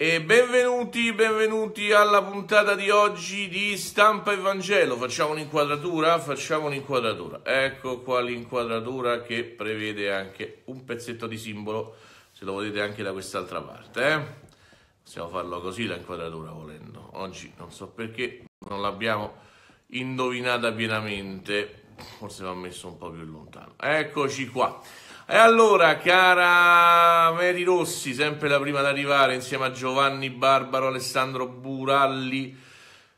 E benvenuti, benvenuti alla puntata di oggi di Stampa e Vangelo. Facciamo un'inquadratura? Facciamo un'inquadratura. Ecco qua l'inquadratura che prevede anche un pezzetto di simbolo, se lo volete anche da quest'altra parte. Eh? Possiamo farlo così l'inquadratura volendo. Oggi non so perché non l'abbiamo indovinata pienamente. Forse va messo un po' più lontano. Eccoci qua. E allora, cara Mary Rossi, sempre la prima ad arrivare, insieme a Giovanni Barbaro, Alessandro Buralli,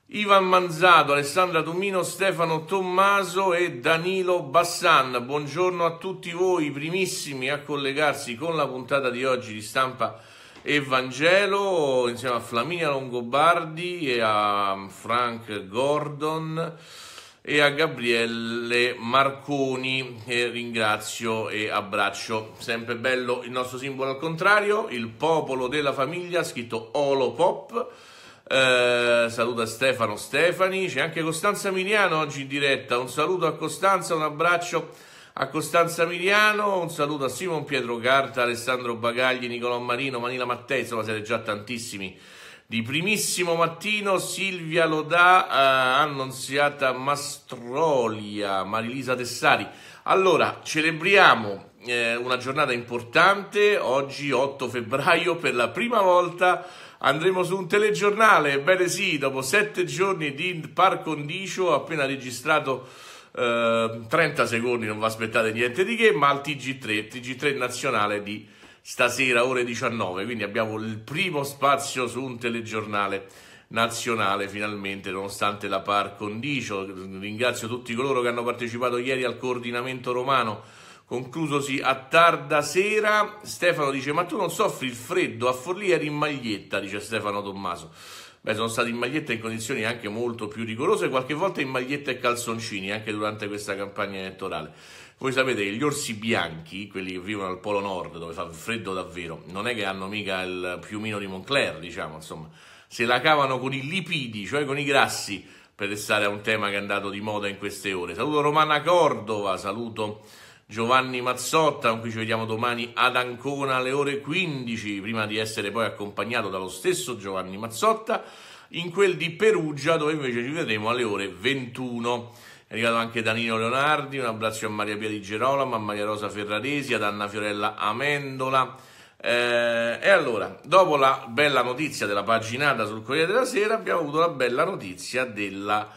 Ivan Manzato, Alessandra Tomino, Stefano Tommaso e Danilo Bassan. Buongiorno a tutti voi, i primissimi a collegarsi con la puntata di oggi di stampa Evangelo, insieme a Flaminia Longobardi e a Frank Gordon e a Gabriele Marconi che eh, ringrazio e abbraccio. Sempre bello il nostro simbolo al contrario, il popolo della famiglia, scritto Olo Pop. Eh, saluta Stefano Stefani, c'è anche Costanza Miliano oggi in diretta. Un saluto a Costanza, un abbraccio a Costanza Miliano, un saluto a Simon Pietro Carta, Alessandro Bagagli, Nicolò Marino, Manila Mattei, insomma siete già tantissimi di primissimo mattino Silvia Lodà, eh, annunziata Mastrolia, Marilisa Tessari. Allora, celebriamo eh, una giornata importante, oggi 8 febbraio per la prima volta andremo su un telegiornale, ebbene sì, dopo sette giorni di par condicio, appena registrato eh, 30 secondi, non vi aspettate niente di che, ma al TG3, TG3 nazionale di stasera ore 19, quindi abbiamo il primo spazio su un telegiornale nazionale finalmente nonostante la par condicio. Ringrazio tutti coloro che hanno partecipato ieri al coordinamento romano conclusosi a tarda sera. Stefano dice ma tu non soffri il freddo? A Forlì eri in maglietta, dice Stefano Tommaso. Beh, sono stati in maglietta in condizioni anche molto più rigorose, qualche volta in maglietta e calzoncini, anche durante questa campagna elettorale. Voi sapete che gli orsi bianchi, quelli che vivono al Polo Nord, dove fa freddo davvero, non è che hanno mica il piumino di Moncler, diciamo, insomma, se la cavano con i lipidi, cioè con i grassi, per restare a un tema che è andato di moda in queste ore. Saluto Romana Cordova, saluto Giovanni Mazzotta, con cui ci vediamo domani ad Ancona alle ore 15, prima di essere poi accompagnato dallo stesso Giovanni Mazzotta, in quel di Perugia, dove invece ci vedremo alle ore 21. È arrivato anche Danilo Leonardi, un abbraccio a Maria Pia di Gerolamo, a Maria Rosa Ferraresi, ad Anna Fiorella Amendola. Eh, e allora, dopo la bella notizia della paginata sul Corriere della Sera, abbiamo avuto la bella notizia della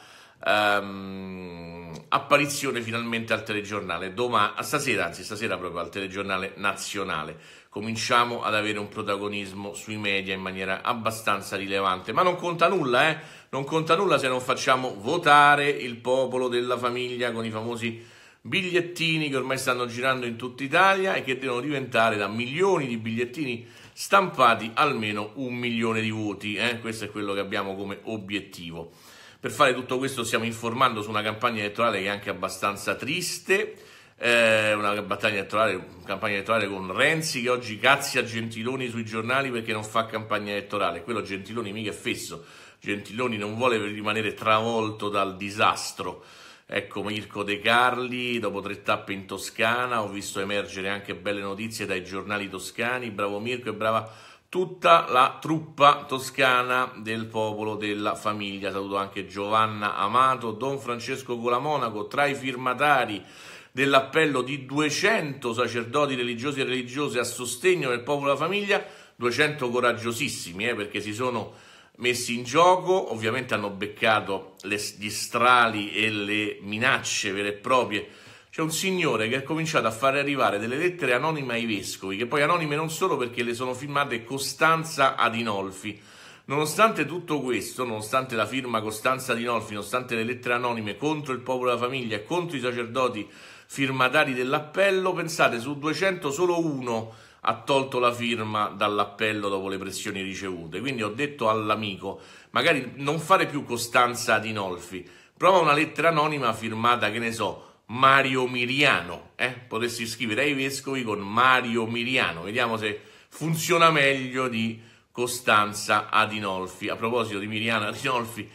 ehm, apparizione finalmente al telegiornale, domani, stasera, anzi stasera proprio al telegiornale nazionale cominciamo ad avere un protagonismo sui media in maniera abbastanza rilevante. Ma non conta nulla, eh? Non conta nulla se non facciamo votare il popolo della famiglia con i famosi bigliettini che ormai stanno girando in tutta Italia e che devono diventare da milioni di bigliettini stampati almeno un milione di voti. Eh? Questo è quello che abbiamo come obiettivo. Per fare tutto questo stiamo informando su una campagna elettorale che è anche abbastanza triste eh, una battaglia elettorale, campagna elettorale con Renzi che oggi cazzia Gentiloni sui giornali perché non fa campagna elettorale, quello Gentiloni mica è fesso, Gentiloni non vuole rimanere travolto dal disastro. Ecco Mirko De Carli, dopo tre tappe in Toscana, ho visto emergere anche belle notizie dai giornali toscani, bravo Mirko e brava tutta la truppa toscana del popolo della famiglia. Saluto anche Giovanna Amato, Don Francesco Colamonaco, tra i firmatari dell'appello di 200 sacerdoti religiosi e religiose a sostegno del popolo e della famiglia, 200 coraggiosissimi eh, perché si sono messi in gioco, ovviamente hanno beccato le, gli strali e le minacce vere e proprie. C'è un signore che ha cominciato a fare arrivare delle lettere anonime ai vescovi, che poi anonime non solo perché le sono firmate Costanza Adinolfi. Nonostante tutto questo, nonostante la firma Costanza Adinolfi, nonostante le lettere anonime contro il popolo e la famiglia e contro i sacerdoti firmatari dell'appello, pensate su 200 solo uno ha tolto la firma dall'appello dopo le pressioni ricevute. Quindi ho detto all'amico, magari non fare più Costanza Adinolfi, prova una lettera anonima firmata, che ne so, Mario Miriano. Eh? Potresti scrivere ai vescovi con Mario Miriano, vediamo se funziona meglio di Costanza Adinolfi. A proposito di Miriano Adinolfi,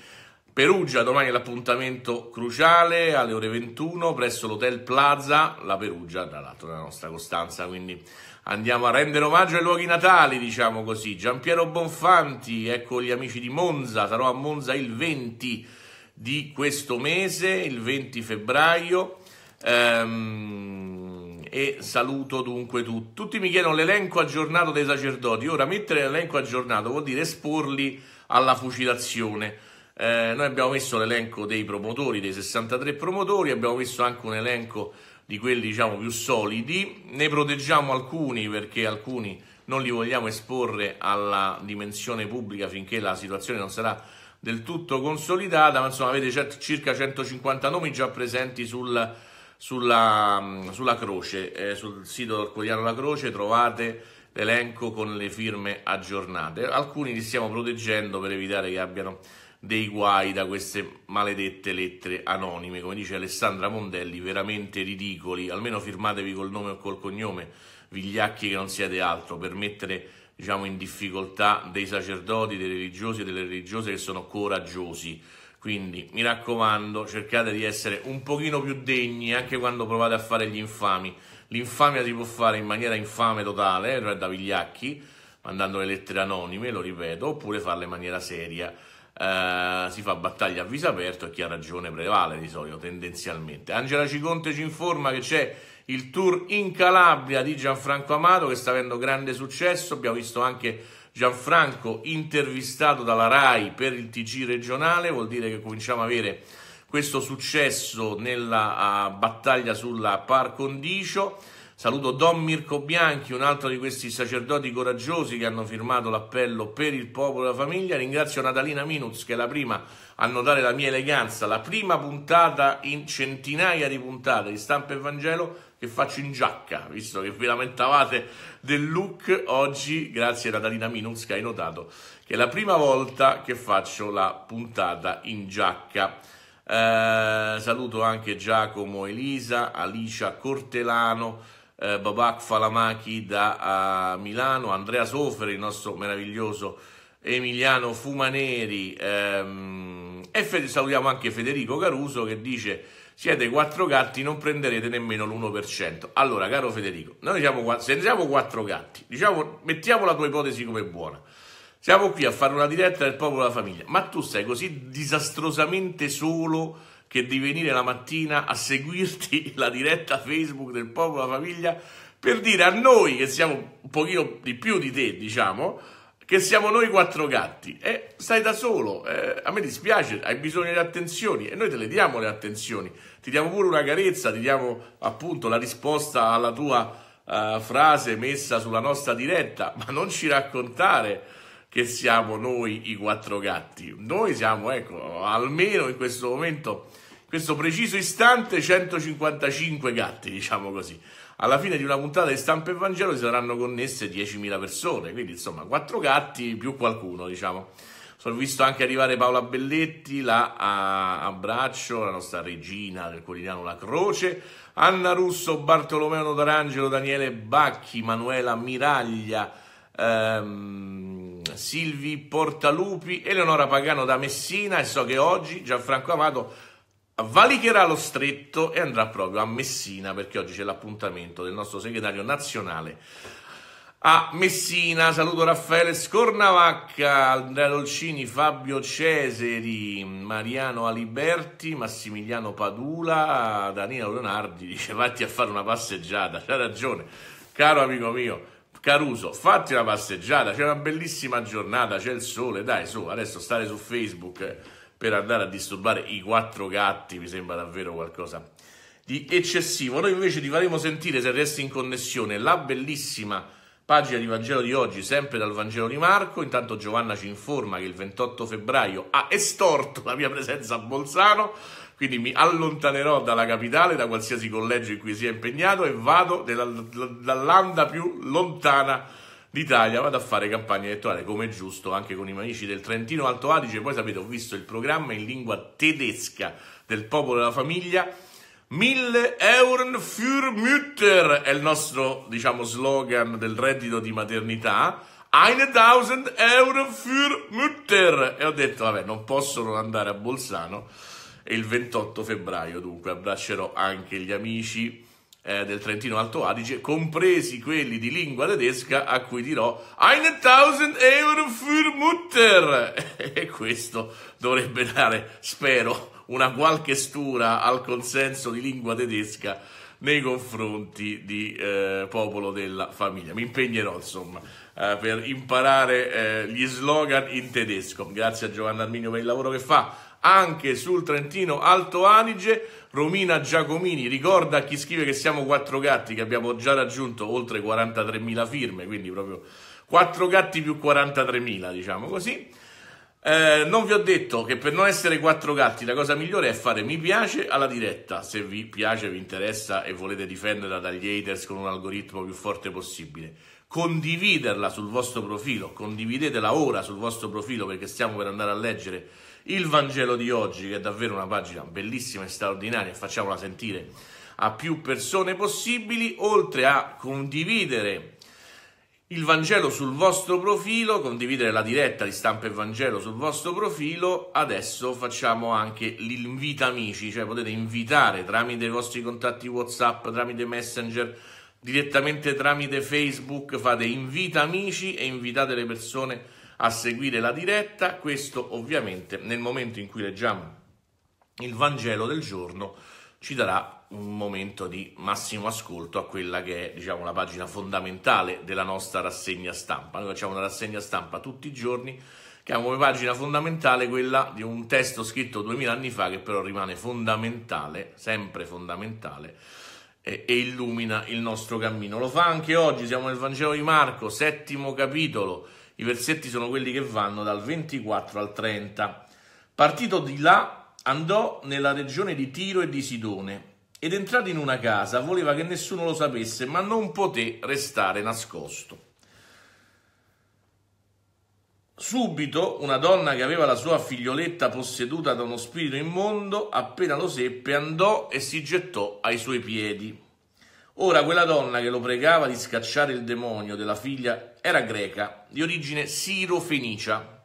Perugia, domani l'appuntamento cruciale alle ore 21 presso l'Hotel Plaza, la Perugia, tra l'altro la nostra Costanza, quindi andiamo a rendere omaggio ai luoghi natali, diciamo così. Giampiero Bonfanti, ecco gli amici di Monza, sarò a Monza il 20 di questo mese, il 20 febbraio. Ehm, e saluto dunque tutti. Tutti mi chiedono l'elenco aggiornato dei sacerdoti. Ora, mettere l'elenco aggiornato vuol dire esporli alla fucilazione eh, noi abbiamo messo l'elenco dei promotori, dei 63 promotori, abbiamo messo anche un elenco di quelli diciamo più solidi, ne proteggiamo alcuni perché alcuni non li vogliamo esporre alla dimensione pubblica finché la situazione non sarà del tutto consolidata, ma insomma avete circa 150 nomi già presenti sul, sulla, sulla, croce, eh, sul sito del Quotidiano La Croce trovate l'elenco con le firme aggiornate, alcuni li stiamo proteggendo per evitare che abbiano dei guai da queste maledette lettere anonime, come dice Alessandra Mondelli, veramente ridicoli, almeno firmatevi col nome o col cognome, vigliacchi che non siete altro, per mettere diciamo, in difficoltà dei sacerdoti, dei religiosi e delle religiose che sono coraggiosi. Quindi mi raccomando, cercate di essere un pochino più degni anche quando provate a fare gli infami. L'infamia si può fare in maniera infame totale, eh, cioè da vigliacchi, mandando le lettere anonime, lo ripeto, oppure farle in maniera seria. Eh, si fa battaglia a viso aperto e chi ha ragione prevale di solito tendenzialmente. Angela Ciconte ci informa che c'è il tour in Calabria di Gianfranco Amato che sta avendo grande successo, abbiamo visto anche Gianfranco intervistato dalla RAI per il TG regionale, vuol dire che cominciamo a avere questo successo nella uh, battaglia sulla par condicio. Saluto Don Mirko Bianchi, un altro di questi sacerdoti coraggiosi che hanno firmato l'appello per il popolo e la famiglia. Ringrazio Natalina Minuz, che è la prima a notare la mia eleganza, la prima puntata in centinaia di puntate di stampa e Vangelo che faccio in giacca, visto che vi lamentavate del look oggi, grazie a Natalina Minuz che hai notato che è la prima volta che faccio la puntata in giacca. Eh, saluto anche Giacomo Elisa, Alicia Cortelano, eh, Babak Falamachi da Milano, Andrea Sofri, il nostro meraviglioso Emiliano Fumaneri ehm, e fe- salutiamo anche Federico Caruso che dice siete quattro gatti non prenderete nemmeno l'1% allora caro Federico noi siamo, se siamo quattro gatti diciamo, mettiamo la tua ipotesi come buona siamo qui a fare una diretta del popolo della famiglia ma tu sei così disastrosamente solo che di venire la mattina a seguirti la diretta Facebook del Popolo della Famiglia per dire a noi che siamo un pochino di più di te, diciamo, che siamo noi quattro gatti e stai da solo, eh, a me dispiace, hai bisogno di attenzioni e noi te le diamo le attenzioni, ti diamo pure una carezza, ti diamo appunto la risposta alla tua eh, frase messa sulla nostra diretta, ma non ci raccontare che siamo noi i quattro gatti, noi siamo ecco almeno in questo momento questo preciso istante 155 gatti, diciamo così. Alla fine di una puntata di stampa e Vangelo si saranno connesse 10.000 persone, quindi insomma quattro gatti più qualcuno, diciamo. Sono visto anche arrivare Paola Belletti, la Abbraccio, la nostra regina del quotidiano La Croce, Anna Russo, Bartolomeo Notarangelo, Daniele Bacchi, Manuela Miraglia, ehm, Silvi Portalupi, Eleonora Pagano da Messina e so che oggi Gianfranco Amato valicherà lo stretto e andrà proprio a Messina perché oggi c'è l'appuntamento del nostro segretario nazionale a Messina. Saluto Raffaele Scornavacca, Andrea Dolcini, Fabio Cesari, Mariano Aliberti, Massimiliano Padula, Danilo Leonardi dice vatti a fare una passeggiata, c'ha ragione, caro amico mio. Caruso, fatti una passeggiata, c'è una bellissima giornata, c'è il sole, dai su, adesso stare su Facebook eh per andare a disturbare i quattro gatti mi sembra davvero qualcosa di eccessivo. Noi invece ti faremo sentire, se resti in connessione, la bellissima pagina di Vangelo di oggi, sempre dal Vangelo di Marco. Intanto Giovanna ci informa che il 28 febbraio ha estorto la mia presenza a Bolzano, quindi mi allontanerò dalla capitale, da qualsiasi collegio in cui sia impegnato e vado dall'anda più lontana d'Italia vado a fare campagna elettorale come è giusto anche con i amici del Trentino Alto Adige. Poi sapete, ho visto il programma in lingua tedesca del popolo della famiglia. 1000 euro für Mütter è il nostro, diciamo, slogan del reddito di maternità. 1000 euro für Mütter. E ho detto, vabbè, non posso non andare a Bolzano. E il 28 febbraio, dunque, abbraccerò anche gli amici eh, del Trentino Alto Adige, compresi quelli di lingua tedesca a cui dirò 1000 euro für Mutter. E questo dovrebbe dare, spero, una qualche stura al consenso di lingua tedesca nei confronti di eh, popolo della famiglia. Mi impegnerò, insomma, eh, per imparare eh, gli slogan in tedesco. Grazie a Giovanna Arminio per il lavoro che fa anche sul Trentino Alto Anige. Romina Giacomini ricorda a chi scrive che siamo quattro gatti che abbiamo già raggiunto oltre 43.000 firme, quindi proprio quattro gatti più 43.000, diciamo così. Eh, non vi ho detto che per non essere quattro gatti la cosa migliore è fare mi piace alla diretta, se vi piace, vi interessa e volete difenderla dagli haters con un algoritmo più forte possibile condividerla sul vostro profilo, condividetela ora sul vostro profilo perché stiamo per andare a leggere il Vangelo di oggi, che è davvero una pagina bellissima e straordinaria, facciamola sentire a più persone possibili, oltre a condividere il Vangelo sul vostro profilo, condividere la diretta di stampa e Vangelo sul vostro profilo, adesso facciamo anche l'invita amici, cioè potete invitare tramite i vostri contatti WhatsApp, tramite Messenger, direttamente tramite Facebook, fate invita amici e invitate le persone a seguire la diretta, questo ovviamente nel momento in cui leggiamo il Vangelo del giorno ci darà un momento di massimo ascolto a quella che è diciamo, la pagina fondamentale della nostra rassegna stampa. Noi facciamo una rassegna stampa tutti i giorni che ha come pagina fondamentale quella di un testo scritto duemila anni fa che però rimane fondamentale, sempre fondamentale, e, e illumina il nostro cammino. Lo fa anche oggi, siamo nel Vangelo di Marco, settimo capitolo, i versetti sono quelli che vanno dal 24 al 30. Partito di là, andò nella regione di Tiro e di Sidone ed entrato in una casa voleva che nessuno lo sapesse, ma non poté restare nascosto. Subito una donna che aveva la sua figlioletta posseduta da uno spirito immondo, appena lo seppe, andò e si gettò ai suoi piedi. Ora quella donna che lo pregava di scacciare il demonio della figlia era greca, di origine sirofenicia.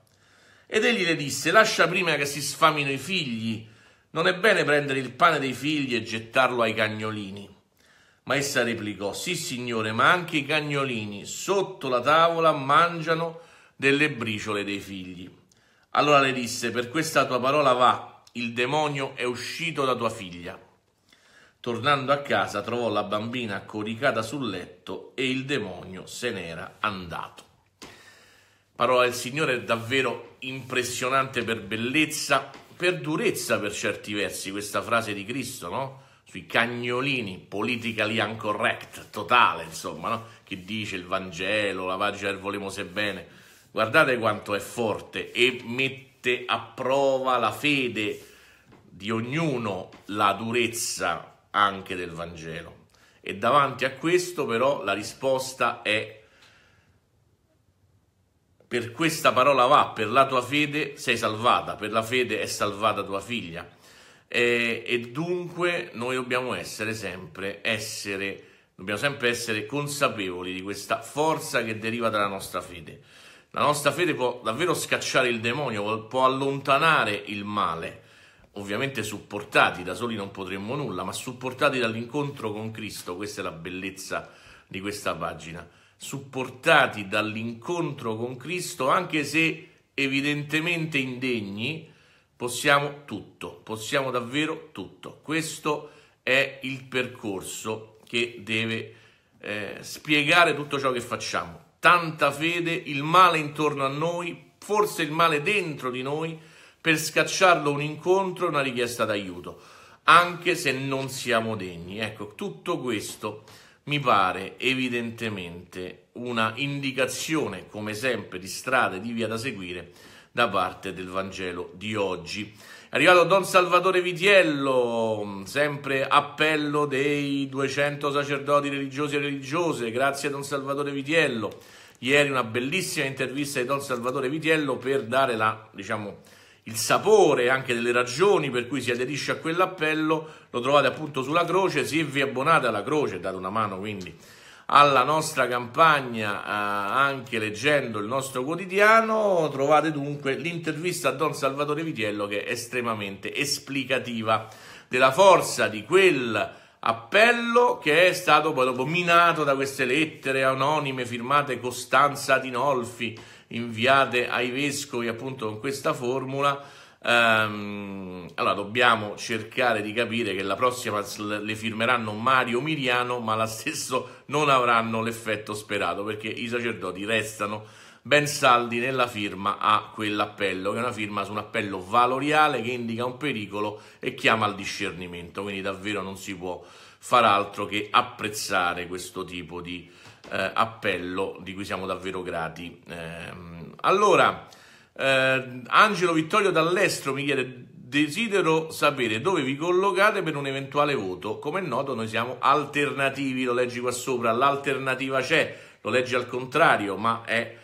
ed egli le disse, lascia prima che si sfamino i figli, non è bene prendere il pane dei figli e gettarlo ai cagnolini. Ma essa replicò, sì signore, ma anche i cagnolini sotto la tavola mangiano delle briciole dei figli. Allora le disse, per questa tua parola va, il demonio è uscito da tua figlia. Tornando a casa trovò la bambina coricata sul letto e il demonio se n'era andato. Parola del Signore è davvero impressionante per bellezza, per durezza per certi versi, questa frase di Cristo, no? Sui cagnolini, politically incorrect, totale, insomma, no? Che dice il Vangelo, la lavaggio del volemo sebbene. Guardate quanto è forte e mette a prova la fede di ognuno, la durezza anche del Vangelo. E davanti a questo però la risposta è per questa parola va, per la tua fede sei salvata, per la fede è salvata tua figlia. E, e dunque noi dobbiamo essere sempre, essere, dobbiamo sempre essere consapevoli di questa forza che deriva dalla nostra fede. La nostra fede può davvero scacciare il demonio, può allontanare il male ovviamente supportati, da soli non potremmo nulla, ma supportati dall'incontro con Cristo, questa è la bellezza di questa pagina, supportati dall'incontro con Cristo, anche se evidentemente indegni, possiamo tutto, possiamo davvero tutto. Questo è il percorso che deve eh, spiegare tutto ciò che facciamo. Tanta fede, il male intorno a noi, forse il male dentro di noi, per scacciarlo un incontro, una richiesta d'aiuto, anche se non siamo degni. Ecco, tutto questo mi pare evidentemente una indicazione, come sempre, di strade, di via da seguire da parte del Vangelo di oggi. È arrivato Don Salvatore Vitiello, sempre appello dei 200 sacerdoti religiosi e religiose, grazie a Don Salvatore Vitiello. Ieri una bellissima intervista di Don Salvatore Vitiello per dare la, diciamo, il sapore anche delle ragioni per cui si aderisce a quell'appello lo trovate appunto sulla croce se vi abbonate alla croce date una mano quindi alla nostra campagna eh, anche leggendo il nostro quotidiano trovate dunque l'intervista a Don Salvatore Vitiello che è estremamente esplicativa della forza di quel appello che è stato poi dopo minato da queste lettere anonime firmate Costanza Dinolfi inviate ai vescovi appunto con questa formula, ehm, allora dobbiamo cercare di capire che la prossima le firmeranno Mario Miriano, ma la stessa non avranno l'effetto sperato perché i sacerdoti restano ben saldi nella firma a quell'appello, che è una firma su un appello valoriale che indica un pericolo e chiama al discernimento, quindi davvero non si può far altro che apprezzare questo tipo di eh, appello di cui siamo davvero grati. Ehm, allora, eh, Angelo Vittorio dall'estero mi chiede Desidero sapere dove vi collocate per un eventuale voto. Come è noto, noi siamo alternativi, lo leggi qua sopra. L'alternativa c'è, lo leggi al contrario, ma è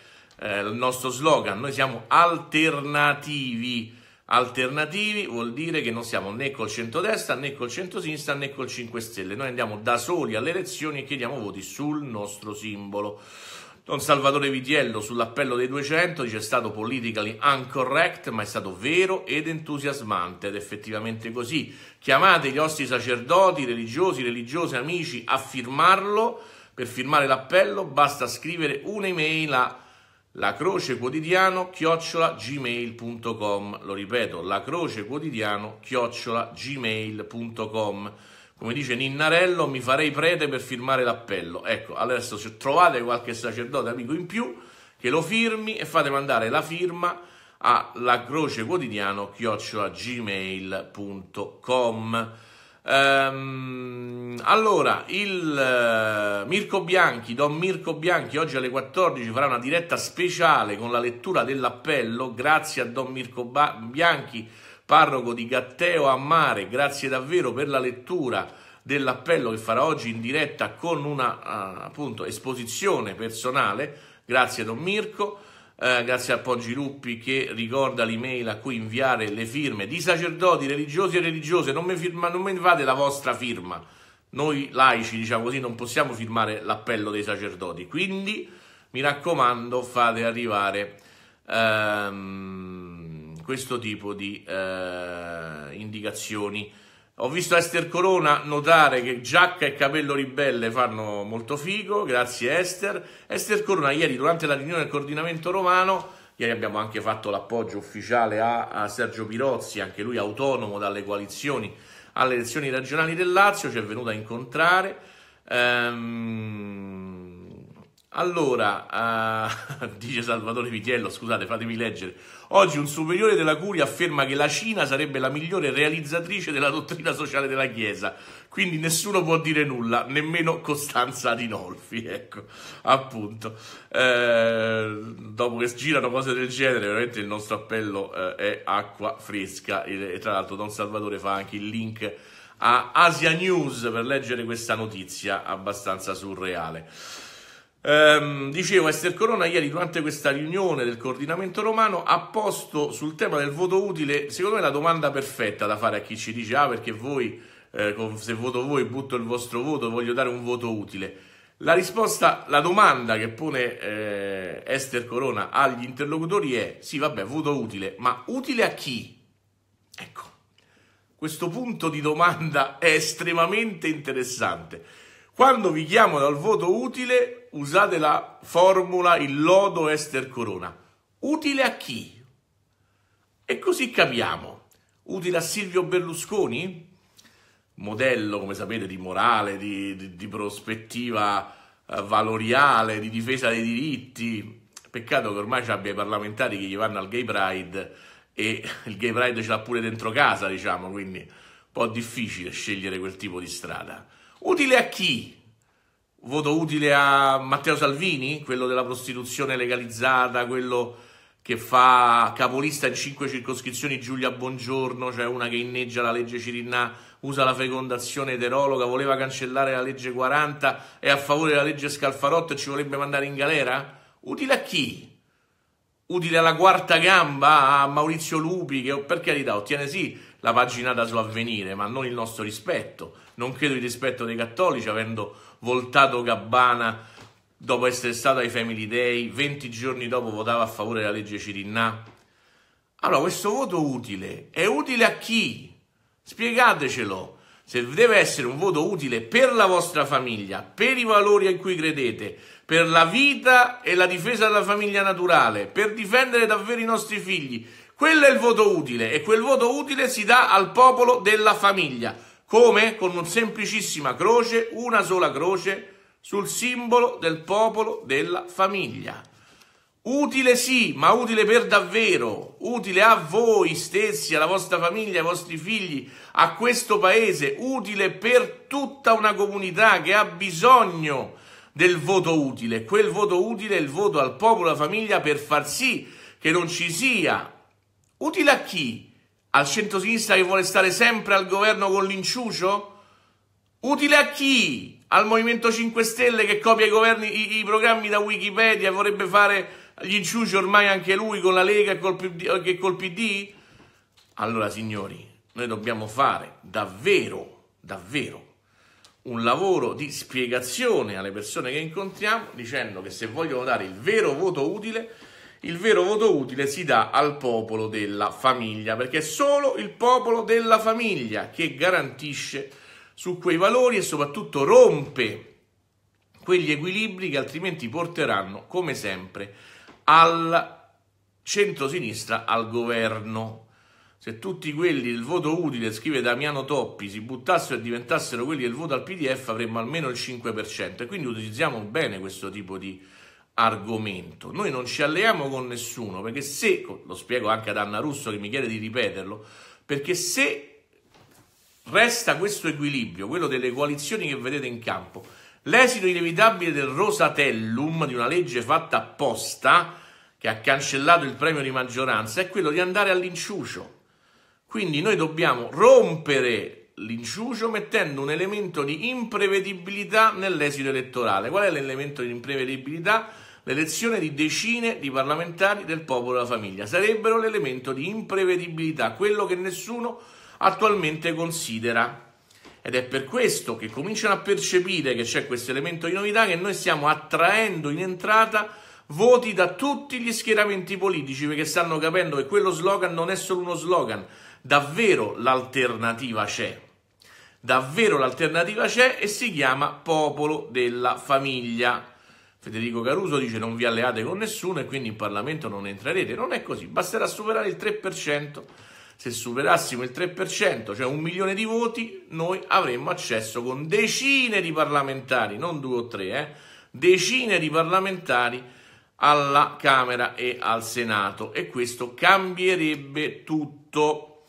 eh, il nostro slogan. Noi siamo alternativi alternativi vuol dire che non siamo né col centrodestra né col centrosinistra né col 5 Stelle. Noi andiamo da soli alle elezioni e chiediamo voti sul nostro simbolo. Don Salvatore Vitiello sull'appello dei 200 dice è stato politically incorrect ma è stato vero ed entusiasmante ed effettivamente così. Chiamate gli vostri sacerdoti, religiosi, religiose, amici a firmarlo. Per firmare l'appello basta scrivere un'email a la croce quotidiano chiocciola gmail.com lo ripeto la croce quotidiano chiocciola gmail.com come dice Ninnarello mi farei prete per firmare l'appello ecco adesso se trovate qualche sacerdote amico in più che lo firmi e fate mandare la firma a la croce quotidiano chiocciola gmail.com Ehm, allora, il eh, Mirko Bianchi, Don Mirko Bianchi, oggi alle 14 farà una diretta speciale con la lettura dell'appello. Grazie a Don Mirko ba- Bianchi, parroco di Gatteo a Mare, grazie davvero per la lettura dell'appello che farà oggi in diretta con una uh, appunto esposizione personale. Grazie Don Mirko. Eh, grazie a Poggi Ruppi che ricorda l'email a cui inviare le firme di sacerdoti religiosi e religiose. Non mi, fate la vostra firma. Noi laici, diciamo così, non possiamo firmare l'appello dei sacerdoti. Quindi mi raccomando, fate arrivare ehm, questo tipo di eh, indicazioni ho visto Esther Corona notare che giacca e capello ribelle fanno molto figo, grazie Esther. Esther Corona ieri durante la riunione del coordinamento romano, ieri abbiamo anche fatto l'appoggio ufficiale a, a Sergio Pirozzi, anche lui autonomo dalle coalizioni alle elezioni regionali del Lazio, ci è venuto a incontrare. Ehm allora, uh, dice Salvatore Vitiello, scusate, fatemi leggere. Oggi un superiore della Curia afferma che la Cina sarebbe la migliore realizzatrice della dottrina sociale della Chiesa, quindi nessuno può dire nulla, nemmeno Costanza Adinolfi, ecco, appunto. Eh, dopo che girano cose del genere, veramente il nostro appello eh, è acqua fresca e tra l'altro Don Salvatore fa anche il link a Asia News per leggere questa notizia abbastanza surreale. Ehm, dicevo, Esther Corona ieri durante questa riunione del coordinamento romano ha posto sul tema del voto utile, secondo me, la domanda perfetta da fare a chi ci dice ah perché voi, eh, se voto voi, butto il vostro voto, voglio dare un voto utile. La risposta, la domanda che pone eh, Ester Corona agli interlocutori è sì vabbè, voto utile, ma utile a chi? Ecco, questo punto di domanda è estremamente interessante. Quando vi chiamo dal voto utile, usate la formula il lodo ester corona. Utile a chi? E così capiamo. Utile a Silvio Berlusconi? Modello, come sapete, di morale, di, di, di prospettiva eh, valoriale, di difesa dei diritti. Peccato che ormai ci abbia i parlamentari che gli vanno al gay pride e il gay pride ce l'ha pure dentro casa, diciamo, quindi un po' difficile scegliere quel tipo di strada. Utile a chi? voto utile a Matteo Salvini, quello della prostituzione legalizzata, quello che fa capolista in cinque circoscrizioni Giulia Bongiorno, cioè una che inneggia la legge Cirinnà, usa la fecondazione eterologa, voleva cancellare la legge 40, è a favore della legge Scalfarotto e ci vorrebbe mandare in galera? Utile a chi? Utile alla quarta gamba, a Maurizio Lupi, che per carità ottiene sì la paginata sull'avvenire, ma non il nostro rispetto. Non credo il rispetto dei cattolici, avendo voltato Gabbana dopo essere stato ai Family Day, 20 giorni dopo votava a favore della legge Cirinnà. Allora, questo voto utile è utile a chi? Spiegatecelo. Se deve essere un voto utile per la vostra famiglia, per i valori a cui credete, per la vita e la difesa della famiglia naturale, per difendere davvero i nostri figli, quello è il voto utile e quel voto utile si dà al popolo della famiglia. Come? Con una semplicissima croce, una sola croce, sul simbolo del popolo della famiglia. Utile sì, ma utile per davvero, utile a voi stessi, alla vostra famiglia, ai vostri figli, a questo paese, utile per tutta una comunità che ha bisogno del voto utile. Quel voto utile è il voto al popolo, alla famiglia per far sì che non ci sia Utile a chi? Al centrosinistra che vuole stare sempre al governo con l'inciucio? Utile a chi? Al Movimento 5 Stelle che copia i, governi, i, i programmi da Wikipedia e vorrebbe fare gli inciuci ormai anche lui con la Lega e col, PD, e col PD? Allora, signori, noi dobbiamo fare davvero, davvero un lavoro di spiegazione alle persone che incontriamo dicendo che se vogliono dare il vero voto utile il vero voto utile si dà al popolo della famiglia, perché è solo il popolo della famiglia che garantisce su quei valori e soprattutto rompe quegli equilibri che altrimenti porteranno, come sempre, al centro-sinistra, al governo. Se tutti quelli del voto utile, scrive Damiano Toppi, si buttassero e diventassero quelli del voto al PDF avremmo almeno il 5%. E quindi utilizziamo bene questo tipo di argomento. Noi non ci alleiamo con nessuno perché se, lo spiego anche ad Anna Russo che mi chiede di ripeterlo, perché se resta questo equilibrio, quello delle coalizioni che vedete in campo, l'esito inevitabile del Rosatellum, di una legge fatta apposta, che ha cancellato il premio di maggioranza, è quello di andare all'inciucio. Quindi noi dobbiamo rompere l'inciucio mettendo un elemento di imprevedibilità nell'esito elettorale. Qual è l'elemento di imprevedibilità? l'elezione di decine di parlamentari del popolo e della famiglia. Sarebbero l'elemento di imprevedibilità, quello che nessuno attualmente considera. Ed è per questo che cominciano a percepire che c'è questo elemento di novità che noi stiamo attraendo in entrata voti da tutti gli schieramenti politici perché stanno capendo che quello slogan non è solo uno slogan, davvero l'alternativa c'è. Davvero l'alternativa c'è e si chiama Popolo della Famiglia. Federico Caruso dice non vi alleate con nessuno e quindi in Parlamento non entrerete. Non è così, basterà superare il 3%. Se superassimo il 3%, cioè un milione di voti, noi avremmo accesso con decine di parlamentari, non due o tre, eh, decine di parlamentari alla Camera e al Senato e questo cambierebbe tutto.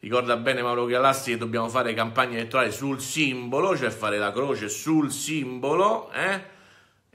Ricorda bene Mauro Galassi che dobbiamo fare campagna elettorale sul simbolo, cioè fare la croce sul simbolo, eh?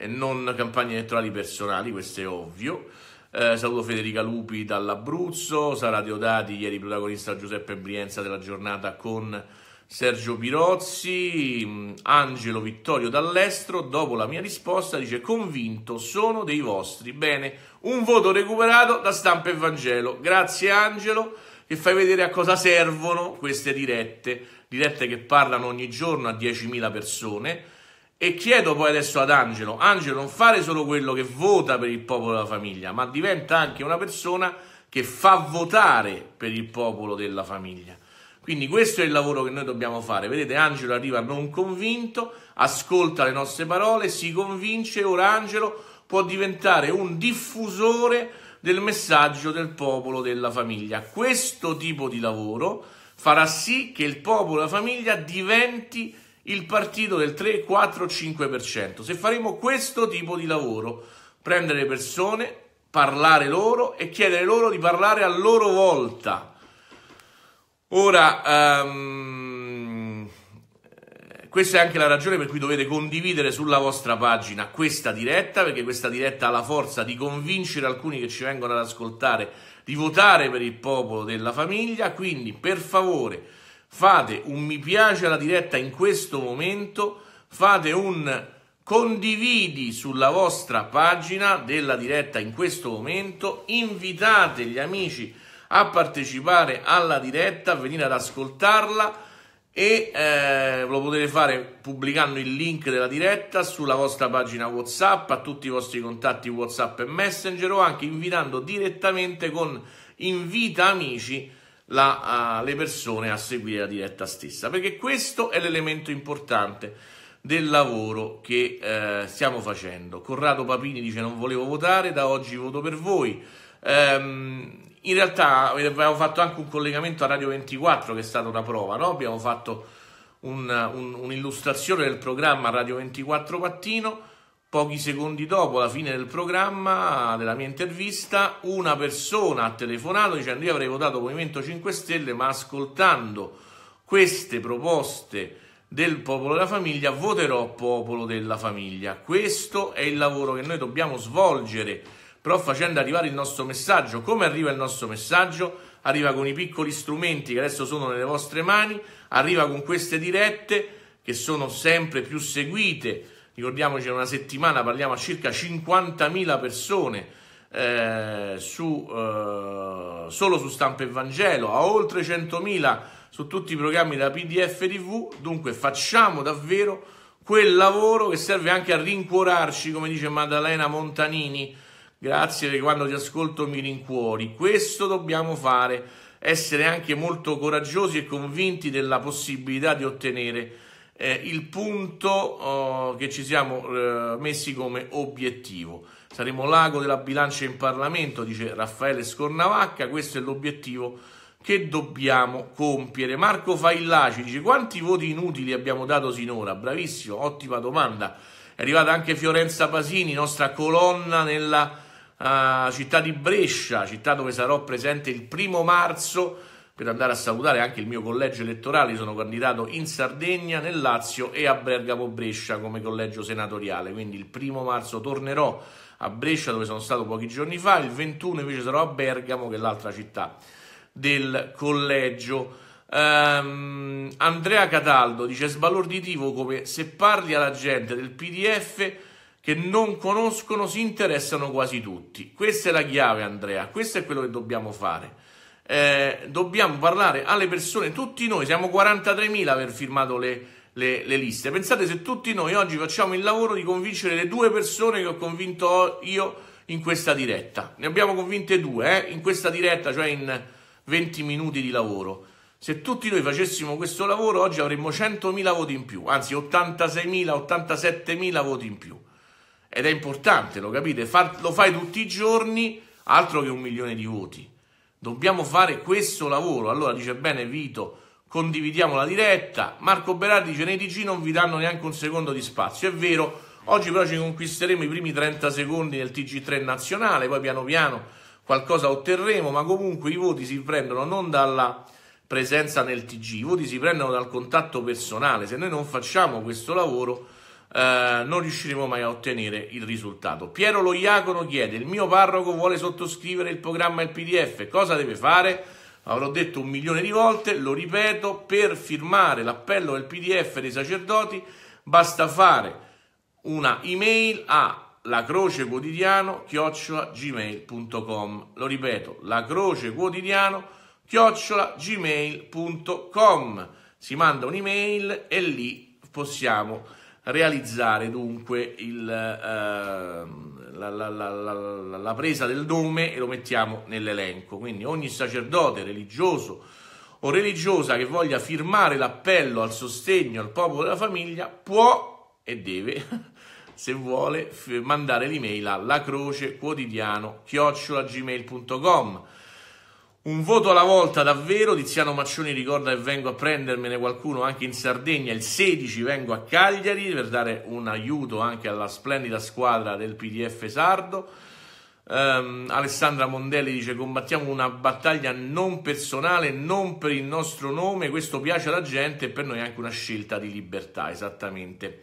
e non campagne elettorali personali, questo è ovvio. Eh, saluto Federica Lupi dall'Abruzzo, Sara Deodati, ieri protagonista Giuseppe Brienza della giornata con Sergio Pirozzi, mm, Angelo Vittorio dall'estero, dopo la mia risposta dice convinto sono dei vostri, bene, un voto recuperato da stampa e Vangelo, grazie Angelo che fai vedere a cosa servono queste dirette, dirette che parlano ogni giorno a 10.000 persone, e chiedo poi adesso ad Angelo, Angelo non fare solo quello che vota per il popolo della famiglia, ma diventa anche una persona che fa votare per il popolo della famiglia. Quindi questo è il lavoro che noi dobbiamo fare. Vedete, Angelo arriva non convinto, ascolta le nostre parole, si convince, ora Angelo può diventare un diffusore del messaggio del popolo della famiglia. Questo tipo di lavoro farà sì che il popolo della famiglia diventi il partito del 3, 4, 5%. Se faremo questo tipo di lavoro, prendere persone, parlare loro e chiedere loro di parlare a loro volta. Ora, um, questa è anche la ragione per cui dovete condividere sulla vostra pagina questa diretta, perché questa diretta ha la forza di convincere alcuni che ci vengono ad ascoltare di votare per il popolo della famiglia. Quindi, per favore, fate un mi piace alla diretta in questo momento, fate un condividi sulla vostra pagina della diretta in questo momento, invitate gli amici a partecipare alla diretta, a venire ad ascoltarla e eh, lo potete fare pubblicando il link della diretta sulla vostra pagina WhatsApp, a tutti i vostri contatti WhatsApp e Messenger o anche invitando direttamente con invita amici la, uh, le persone a seguire la diretta stessa, perché questo è l'elemento importante del lavoro che uh, stiamo facendo. Corrado Papini dice non volevo votare, da oggi voto per voi. Um, in realtà abbiamo fatto anche un collegamento a Radio 24 che è stata una prova, no? abbiamo fatto un, un, un'illustrazione del programma Radio 24 Pattino Pochi secondi dopo la fine del programma della mia intervista, una persona ha telefonato dicendo io avrei votato Movimento 5 Stelle, ma ascoltando queste proposte del popolo della famiglia voterò popolo della famiglia. Questo è il lavoro che noi dobbiamo svolgere, però facendo arrivare il nostro messaggio. Come arriva il nostro messaggio? Arriva con i piccoli strumenti che adesso sono nelle vostre mani, arriva con queste dirette che sono sempre più seguite ricordiamoci una settimana parliamo a circa 50.000 persone eh, su, eh, solo su stampa e Vangelo, a oltre 100.000 su tutti i programmi da PDF TV, dunque facciamo davvero quel lavoro che serve anche a rincuorarci, come dice Maddalena Montanini, grazie che quando ti ascolto mi rincuori, questo dobbiamo fare, essere anche molto coraggiosi e convinti della possibilità di ottenere eh, il punto oh, che ci siamo eh, messi come obiettivo. Saremo l'ago della bilancia in Parlamento, dice Raffaele Scornavacca, questo è l'obiettivo che dobbiamo compiere. Marco Faillaci dice quanti voti inutili abbiamo dato sinora? Bravissimo, ottima domanda. È arrivata anche Fiorenza Pasini, nostra colonna nella uh, città di Brescia, città dove sarò presente il primo marzo per andare a salutare anche il mio collegio elettorale, sono candidato in Sardegna, nel Lazio e a Bergamo Brescia come collegio senatoriale, quindi il primo marzo tornerò a Brescia dove sono stato pochi giorni fa, il 21 invece sarò a Bergamo che è l'altra città del collegio. Um, Andrea Cataldo dice sbalorditivo come se parli alla gente del PDF che non conoscono si interessano quasi tutti. Questa è la chiave Andrea, questo è quello che dobbiamo fare eh, dobbiamo parlare alle persone, tutti noi, siamo 43.000 aver firmato le, le, le, liste. Pensate se tutti noi oggi facciamo il lavoro di convincere le due persone che ho convinto io in questa diretta. Ne abbiamo convinte due eh, in questa diretta, cioè in 20 minuti di lavoro. Se tutti noi facessimo questo lavoro oggi avremmo 100.000 voti in più, anzi 86.000, 87.000 voti in più. Ed è importante, lo capite? Far, lo fai tutti i giorni, altro che un milione di voti. Dobbiamo fare questo lavoro. Allora dice bene Vito, condividiamo la diretta. Marco Berardi dice nei TG non vi danno neanche un secondo di spazio. È vero, oggi però ci conquisteremo i primi 30 secondi nel TG3 nazionale, poi piano piano qualcosa otterremo, ma comunque i voti si prendono non dalla presenza nel TG, i voti si prendono dal contatto personale. Se noi non facciamo questo lavoro eh, non riusciremo mai a ottenere il risultato. Piero Loiacono chiede: Il mio parroco vuole sottoscrivere il programma il PDF, cosa deve fare? Avrò detto un milione di volte, lo ripeto, per firmare l'appello del PDF dei sacerdoti basta fare una email a lacrocequotidiano chiocciola gmail.com lo ripeto lacrocequotidiano chiocciola gmail.com si manda un'email e lì possiamo realizzare dunque il, eh, la, la, la, la, presa del nome e lo mettiamo nell'elenco. Quindi ogni sacerdote religioso o religiosa che voglia firmare l'appello al sostegno al popolo della famiglia può e deve, se vuole, mandare l'email a lacrocequotidiano quotidiano chiocciolagmail.com un voto alla volta davvero, Tiziano Maccioni ricorda che vengo a prendermene qualcuno anche in Sardegna, il 16 vengo a Cagliari per dare un aiuto anche alla splendida squadra del PDF Sardo. Um, Alessandra Mondelli dice combattiamo una battaglia non personale, non per il nostro nome, questo piace alla gente e per noi è anche una scelta di libertà, esattamente.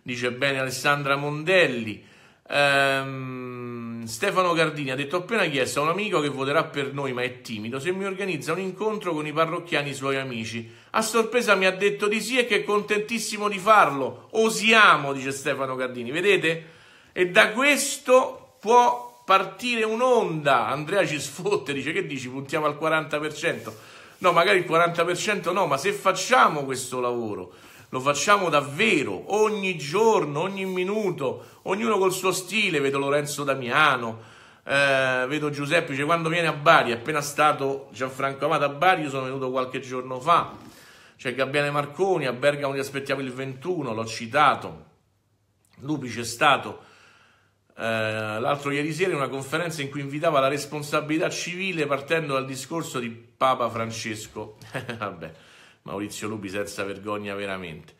Dice bene Alessandra Mondelli. Ehm, Stefano Gardini ha detto: appena chiesto a un amico che voterà per noi, ma è timido, se mi organizza un incontro con i parrocchiani suoi amici. A sorpresa mi ha detto di sì e che è contentissimo di farlo. Osiamo, dice Stefano Gardini, vedete? E da questo può partire un'onda. Andrea ci sfotte, dice: Che dici? Puntiamo al 40%. No, magari il 40% no, ma se facciamo questo lavoro lo facciamo davvero ogni giorno, ogni minuto, ognuno col suo stile. Vedo Lorenzo Damiano, eh, vedo Giuseppe, dice, quando viene a Bari, è appena stato Gianfranco Amato a Bari, io sono venuto qualche giorno fa. C'è Gabriele Marconi, a Bergamo li aspettiamo il 21, l'ho citato. Lupi c'è stato eh, l'altro ieri sera in una conferenza in cui invitava la responsabilità civile partendo dal discorso di Papa Francesco. Vabbè. Maurizio Lupi senza vergogna veramente.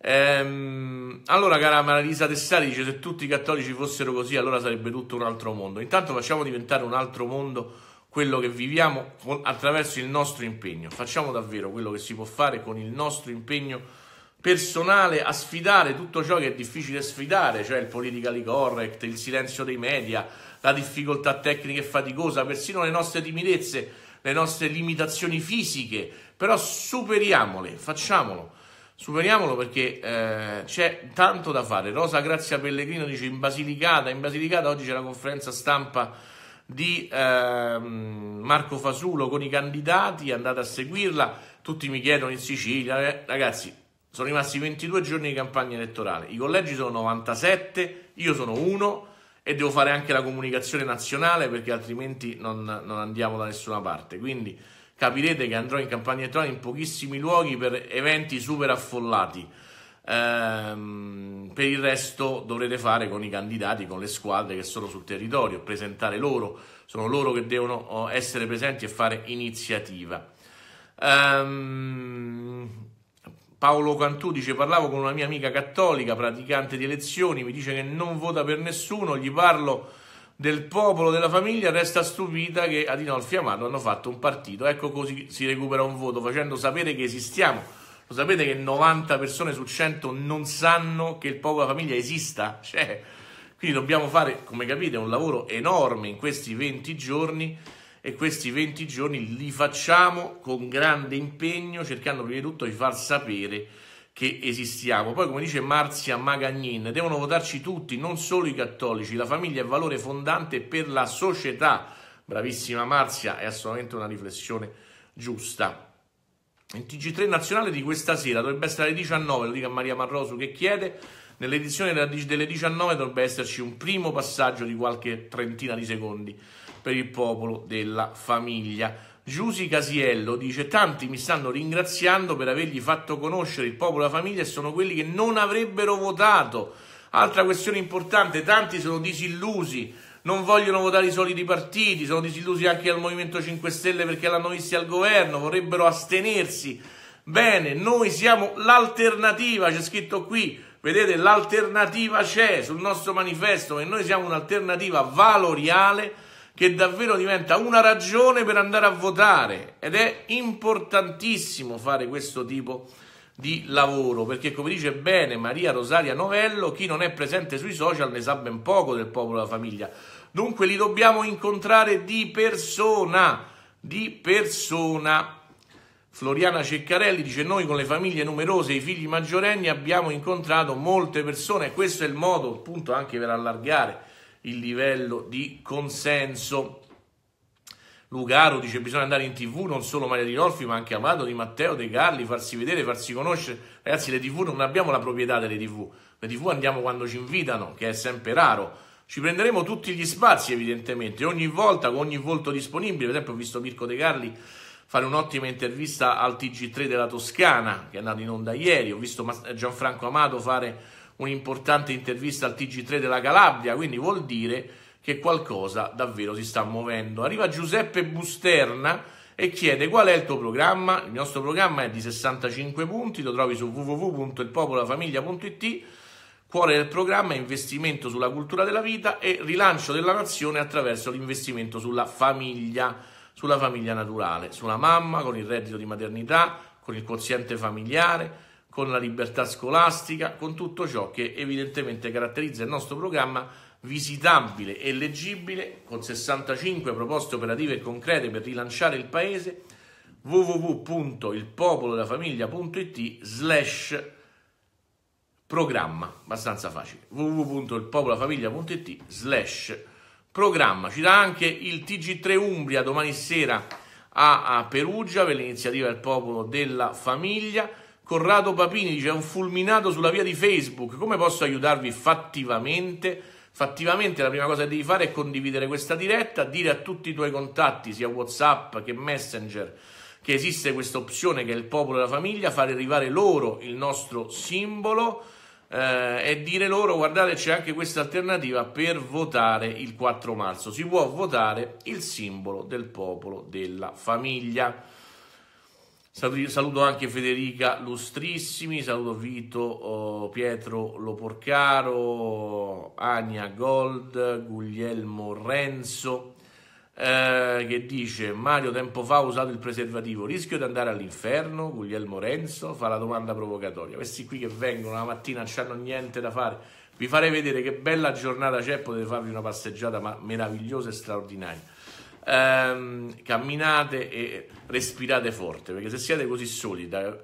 Ehm, allora, cara Marisa Tessari dice: Se tutti i cattolici fossero così, allora sarebbe tutto un altro mondo. Intanto facciamo diventare un altro mondo quello che viviamo attraverso il nostro impegno. Facciamo davvero quello che si può fare con il nostro impegno personale a sfidare tutto ciò che è difficile sfidare, cioè il politically correct, il silenzio dei media, la difficoltà tecnica e faticosa, persino le nostre timidezze le nostre limitazioni fisiche, però superiamole, facciamolo. Superiamolo perché eh, c'è tanto da fare. Rosa Grazia Pellegrino dice in Basilicata, in Basilicata oggi c'è la conferenza stampa di eh, Marco Fasulo con i candidati, andate a seguirla. Tutti mi chiedono in Sicilia, eh, ragazzi, sono rimasti 22 giorni di campagna elettorale. I collegi sono 97, io sono uno e devo fare anche la comunicazione nazionale perché altrimenti non, non andiamo da nessuna parte. Quindi capirete che andrò in campagna elettorale in pochissimi luoghi per eventi super affollati. Ehm, per il resto dovrete fare con i candidati, con le squadre che sono sul territorio, presentare loro, sono loro che devono oh, essere presenti e fare iniziativa. Ehm, Paolo Cantù dice parlavo con una mia amica cattolica, praticante di elezioni, mi dice che non vota per nessuno, gli parlo del popolo, della famiglia, resta stupita che Adinolfi e Amato hanno fatto un partito. Ecco così si recupera un voto, facendo sapere che esistiamo. Lo sapete che 90 persone su 100 non sanno che il popolo e la famiglia esista? Cioè, quindi dobbiamo fare, come capite, un lavoro enorme in questi 20 giorni e questi 20 giorni li facciamo con grande impegno, cercando prima di tutto di far sapere che esistiamo. Poi, come dice Marzia Magagnin, devono votarci tutti, non solo i cattolici. La famiglia è valore fondante per la società. Bravissima Marzia, è assolutamente una riflessione giusta. Il TG3 nazionale di questa sera dovrebbe essere alle 19, lo dica Maria Marrosu che chiede. Nell'edizione delle 19 dovrebbe esserci un primo passaggio di qualche trentina di secondi per il popolo della famiglia. Giusi Casiello dice: Tanti mi stanno ringraziando per avergli fatto conoscere il popolo della famiglia e sono quelli che non avrebbero votato. Altra questione importante: tanti sono disillusi, non vogliono votare i soliti partiti, sono disillusi anche al Movimento 5 Stelle perché l'hanno visti al governo, vorrebbero astenersi. Bene, noi siamo l'alternativa, c'è scritto qui. Vedete, l'alternativa c'è sul nostro manifesto e noi siamo un'alternativa valoriale che davvero diventa una ragione per andare a votare ed è importantissimo fare questo tipo di lavoro perché come dice bene Maria Rosaria Novello chi non è presente sui social ne sa ben poco del popolo della famiglia dunque li dobbiamo incontrare di persona di persona Floriana Ceccarelli dice noi con le famiglie numerose e i figli maggiorenni abbiamo incontrato molte persone e questo è il modo appunto anche per allargare il livello di consenso. Lugaro dice bisogna andare in tv non solo Maria Di Norfi ma anche Amato, Di Matteo, De Carli, farsi vedere, farsi conoscere. Ragazzi le tv non abbiamo la proprietà delle tv, le tv andiamo quando ci invitano, che è sempre raro. Ci prenderemo tutti gli spazi evidentemente, ogni volta, con ogni volto disponibile. Per esempio ho visto Mirko De Carli fare un'ottima intervista al TG3 della Toscana, che è andato in onda ieri. Ho visto Gianfranco Amato fare un'importante intervista al TG3 della Calabria, quindi vuol dire che qualcosa davvero si sta muovendo. Arriva Giuseppe Busterna e chiede qual è il tuo programma. Il nostro programma è di 65 punti, lo trovi su www.ilpopolafamiglia.it. Cuore del programma è investimento sulla cultura della vita e rilancio della nazione attraverso l'investimento sulla famiglia, sulla famiglia naturale, sulla mamma, con il reddito di maternità, con il quoziente familiare, con la libertà scolastica, con tutto ciò che evidentemente caratterizza il nostro programma visitabile e leggibile, con 65 proposte operative e concrete per rilanciare il paese, www.ilpopolodafamiglia.it slash programma, abbastanza facile, www.ilpopolodafamiglia.it slash programma. Ci dà anche il TG3 Umbria domani sera a, a Perugia per l'iniziativa del popolo della famiglia Corrado Papini dice: Un fulminato sulla via di Facebook. Come posso aiutarvi fattivamente? Fattivamente, la prima cosa che devi fare è condividere questa diretta, dire a tutti i tuoi contatti, sia WhatsApp che Messenger, che esiste questa opzione che è il popolo e la famiglia, fare arrivare loro il nostro simbolo. Eh, e dire loro guardate c'è anche questa alternativa per votare il 4 marzo si può votare il simbolo del popolo della famiglia Saluto anche Federica Lustrissimi, saluto Vito, oh, Pietro Loporcaro, Ania Gold, Guglielmo Renzo, eh, che dice Mario tempo fa ha usato il preservativo, rischio di andare all'inferno, Guglielmo Renzo fa la domanda provocatoria. Questi qui che vengono la mattina non hanno niente da fare, vi farei vedere che bella giornata c'è, potete farvi una passeggiata meravigliosa e straordinaria ehm, camminate e respirate forte, perché se siete così soli da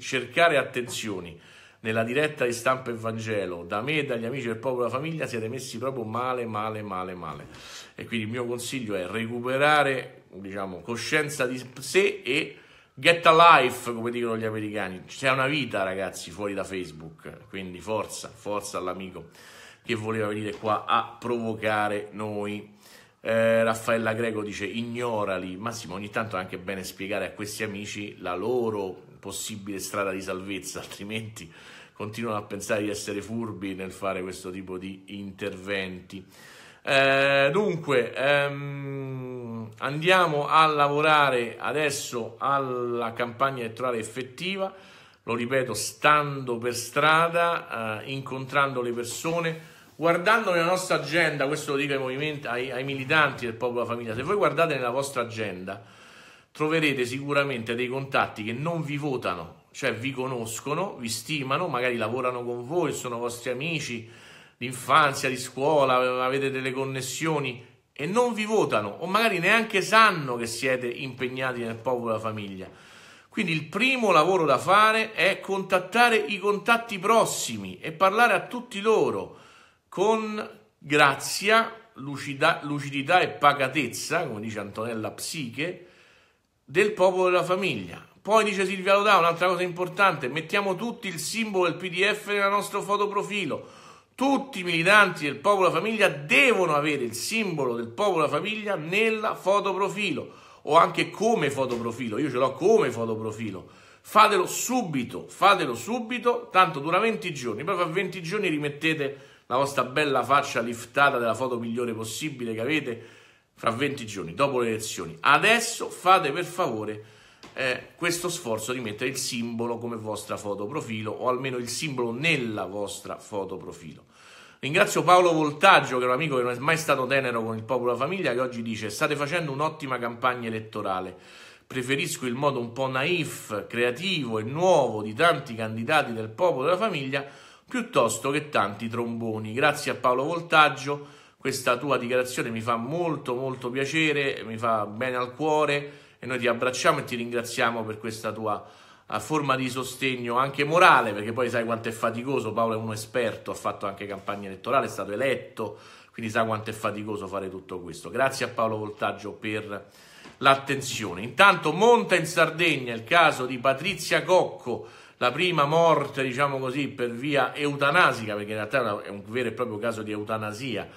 cercare attenzioni nella diretta di stampa e Vangelo, da me e dagli amici del popolo e della famiglia, siete messi proprio male, male, male, male. E quindi il mio consiglio è recuperare, diciamo, coscienza di sé e get a life, come dicono gli americani. C'è una vita, ragazzi, fuori da Facebook. Quindi forza, forza all'amico che voleva venire qua a provocare noi. Eh, Raffaella Greco dice ignorali, Massimo ogni tanto è anche bene spiegare a questi amici la loro possibile strada di salvezza, altrimenti continuano a pensare di essere furbi nel fare questo tipo di interventi. Eh, dunque, ehm, andiamo a lavorare adesso alla campagna elettorale effettiva, lo ripeto, stando per strada, eh, incontrando le persone, guardando nella nostra agenda, questo lo dico ai, movimenti, ai, ai militanti del popolo della famiglia, se voi guardate nella vostra agenda troverete sicuramente dei contatti che non vi votano, cioè vi conoscono, vi stimano, magari lavorano con voi, sono vostri amici d'infanzia, di scuola, avete delle connessioni e non vi votano o magari neanche sanno che siete impegnati nel popolo della famiglia. Quindi il primo lavoro da fare è contattare i contatti prossimi e parlare a tutti loro con grazia, lucida, lucidità e pacatezza, come dice Antonella Psiche, del popolo della famiglia. Poi dice Silvia Lodà, un'altra cosa importante, mettiamo tutti il simbolo del PDF nel nostro fotoprofilo. Tutti i militanti del popolo della famiglia devono avere il simbolo del popolo della famiglia nella fotoprofilo o anche come fotoprofilo, io ce l'ho come fotoprofilo. Fatelo subito, fatelo subito, tanto dura 20 giorni, poi fra 20 giorni rimettete la vostra bella faccia liftata della foto migliore possibile che avete fra 20 giorni, dopo le elezioni. Adesso fate per favore eh, questo sforzo di mettere il simbolo come vostra foto profilo o almeno il simbolo nella vostra foto profilo. Ringrazio Paolo Voltaggio, che è un amico che non è mai stato tenero con il popolo e famiglia, che oggi dice state facendo un'ottima campagna elettorale. Preferisco il modo un po' naif, creativo e nuovo di tanti candidati del popolo della famiglia piuttosto che tanti tromboni. Grazie a Paolo Voltaggio, questa tua dichiarazione mi fa molto molto piacere, mi fa bene al cuore e noi ti abbracciamo e ti ringraziamo per questa tua eh, forma di sostegno anche morale, perché poi sai quanto è faticoso, Paolo è un esperto, ha fatto anche campagna elettorale, è stato eletto, quindi sa quanto è faticoso fare tutto questo. Grazie a Paolo Voltaggio per l'attenzione. Intanto monta in Sardegna il caso di Patrizia Cocco, la prima morte, diciamo così, per via eutanasica, perché in realtà è un vero e proprio caso di eutanasia,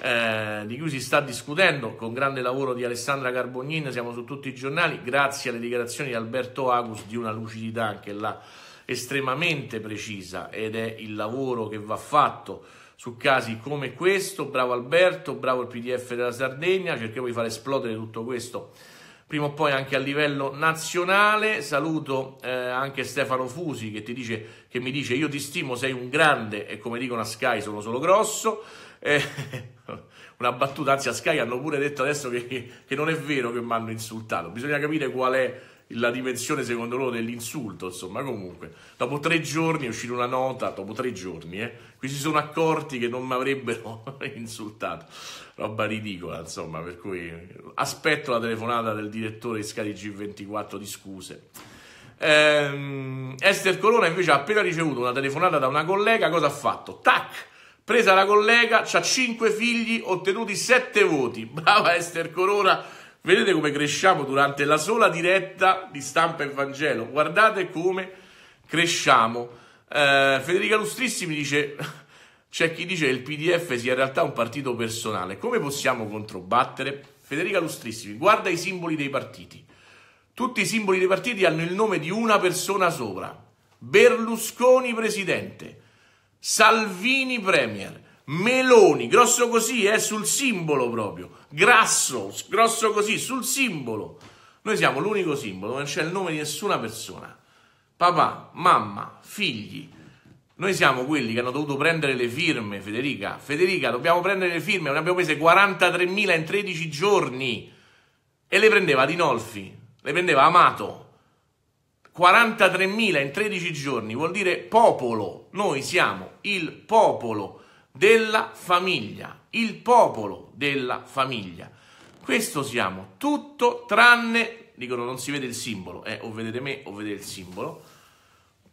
eh, di cui si sta discutendo con grande lavoro di Alessandra Carbognin, siamo su tutti i giornali, grazie alle dichiarazioni di Alberto Agus di una lucidità anche là estremamente precisa ed è il lavoro che va fatto su casi come questo, bravo Alberto, bravo il PDF della Sardegna, cerchiamo di far esplodere tutto questo prima o poi anche a livello nazionale. Saluto eh, anche Stefano Fusi che, ti dice, che mi dice io ti stimo, sei un grande e come dicono a Sky sono solo grosso. Eh, una battuta, anzi a Sky hanno pure detto adesso che, che non è vero che mi hanno insultato, bisogna capire qual è la dimensione secondo loro dell'insulto, insomma comunque. Dopo tre giorni è uscita una nota, dopo tre giorni, eh, qui si sono accorti che non mi avrebbero insultato roba ridicola, insomma, per cui aspetto la telefonata del direttore di Sky G24 di scuse. Ehm, Esther Colonna invece ha appena ricevuto una telefonata da una collega, cosa ha fatto? Tac! Presa la collega, ha cinque figli, ottenuti sette voti. Brava Esther Corona! Vedete come cresciamo durante la sola diretta di stampa Evangelo. Guardate come cresciamo. Eh, Federica mi dice c'è chi dice che il PDF sia in realtà un partito personale. Come possiamo controbattere? Federica Lustrissimi, guarda i simboli dei partiti. Tutti i simboli dei partiti hanno il nome di una persona sopra. Berlusconi presidente, Salvini premier, Meloni, grosso così, eh, sul simbolo proprio. Grasso, grosso così, sul simbolo. Noi siamo l'unico simbolo, non c'è il nome di nessuna persona. Papà, mamma, figli, noi siamo quelli che hanno dovuto prendere le firme, Federica. Federica, dobbiamo prendere le firme, ne abbiamo prese 43.000 in 13 giorni. E le prendeva Dinolfi, le prendeva Amato. 43.000 in 13 giorni vuol dire popolo. Noi siamo il popolo della famiglia. Il popolo della famiglia. Questo siamo, tutto tranne, dicono non si vede il simbolo, eh, o vedete me o vedete il simbolo,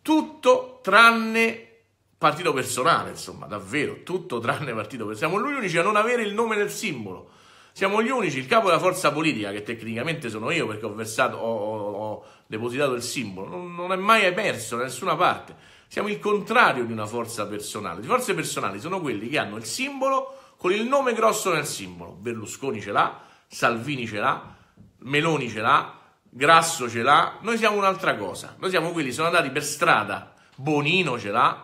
tutto tranne partito personale, insomma, davvero, tutto tranne partito personale. Siamo gli unici a non avere il nome del simbolo. Siamo gli unici, il capo della forza politica, che tecnicamente sono io perché ho versato, ho, ho depositato il simbolo, non, non è mai emerso da nessuna parte. Siamo il contrario di una forza personale. Le forze personali sono quelli che hanno il simbolo con il nome grosso nel simbolo. Berlusconi ce l'ha, Salvini ce l'ha, Meloni ce l'ha, Grasso ce l'ha. Noi siamo un'altra cosa. Noi siamo quelli che sono andati per strada. Bonino ce l'ha,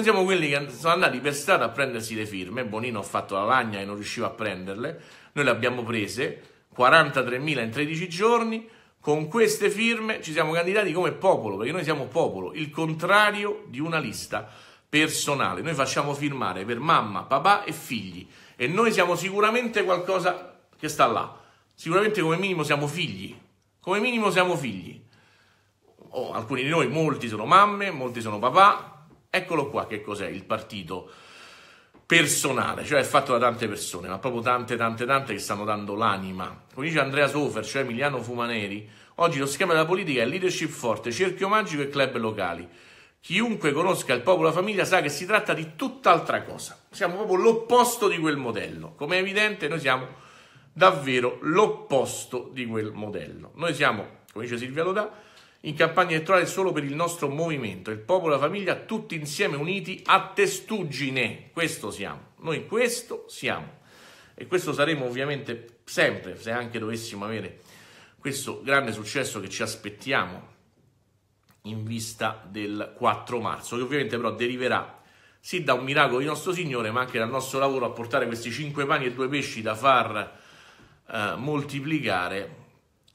noi siamo quelli che sono andati per strada a prendersi le firme. Bonino ha fatto la lagna e non riusciva a prenderle. Noi le abbiamo prese, 43.000 in 13 giorni. Con queste firme ci siamo candidati come popolo, perché noi siamo popolo, il contrario di una lista personale. Noi facciamo firmare per mamma, papà e figli. E noi siamo sicuramente qualcosa che sta là. Sicuramente come minimo siamo figli. Come minimo siamo figli. Oh, alcuni di noi, molti sono mamme, molti sono papà, Eccolo qua che cos'è il partito personale, cioè è fatto da tante persone, ma proprio tante, tante, tante che stanno dando l'anima. Come dice Andrea Sofer, cioè Emiliano Fumaneri, oggi lo schema della politica è leadership forte, cerchio magico e club locali. Chiunque conosca il popolo e la famiglia sa che si tratta di tutt'altra cosa. Siamo proprio l'opposto di quel modello. Come è evidente, noi siamo davvero l'opposto di quel modello. Noi siamo, come dice Silvia Lodà, in campagna elettorale solo per il nostro movimento, il popolo e la famiglia, tutti insieme uniti a testuggine. Questo siamo, noi questo siamo. E questo saremo ovviamente sempre, se anche dovessimo avere questo grande successo che ci aspettiamo in vista del 4 marzo, che ovviamente però deriverà sì da un miracolo di nostro Signore, ma anche dal nostro lavoro a portare questi 5 pani e 2 pesci da far eh, moltiplicare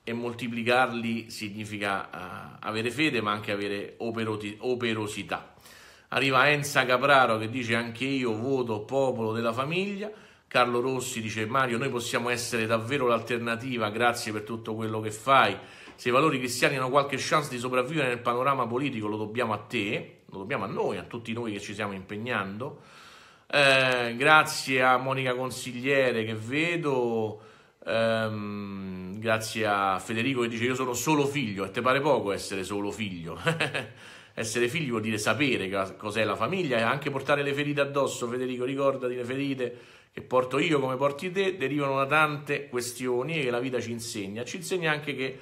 e moltiplicarli significa uh, avere fede ma anche avere operoti- operosità. Arriva Enza Capraro che dice anche io voto popolo della famiglia. Carlo Rossi dice Mario noi possiamo essere davvero l'alternativa, grazie per tutto quello che fai. Se i valori cristiani hanno qualche chance di sopravvivere nel panorama politico lo dobbiamo a te, lo dobbiamo a noi, a tutti noi che ci stiamo impegnando. Eh, grazie a Monica Consigliere che vedo. Um, grazie a Federico che dice io sono solo figlio e te pare poco essere solo figlio essere figlio vuol dire sapere cos'è la famiglia e anche portare le ferite addosso Federico ricordati le ferite che porto io come porti te derivano da tante questioni che la vita ci insegna ci insegna anche che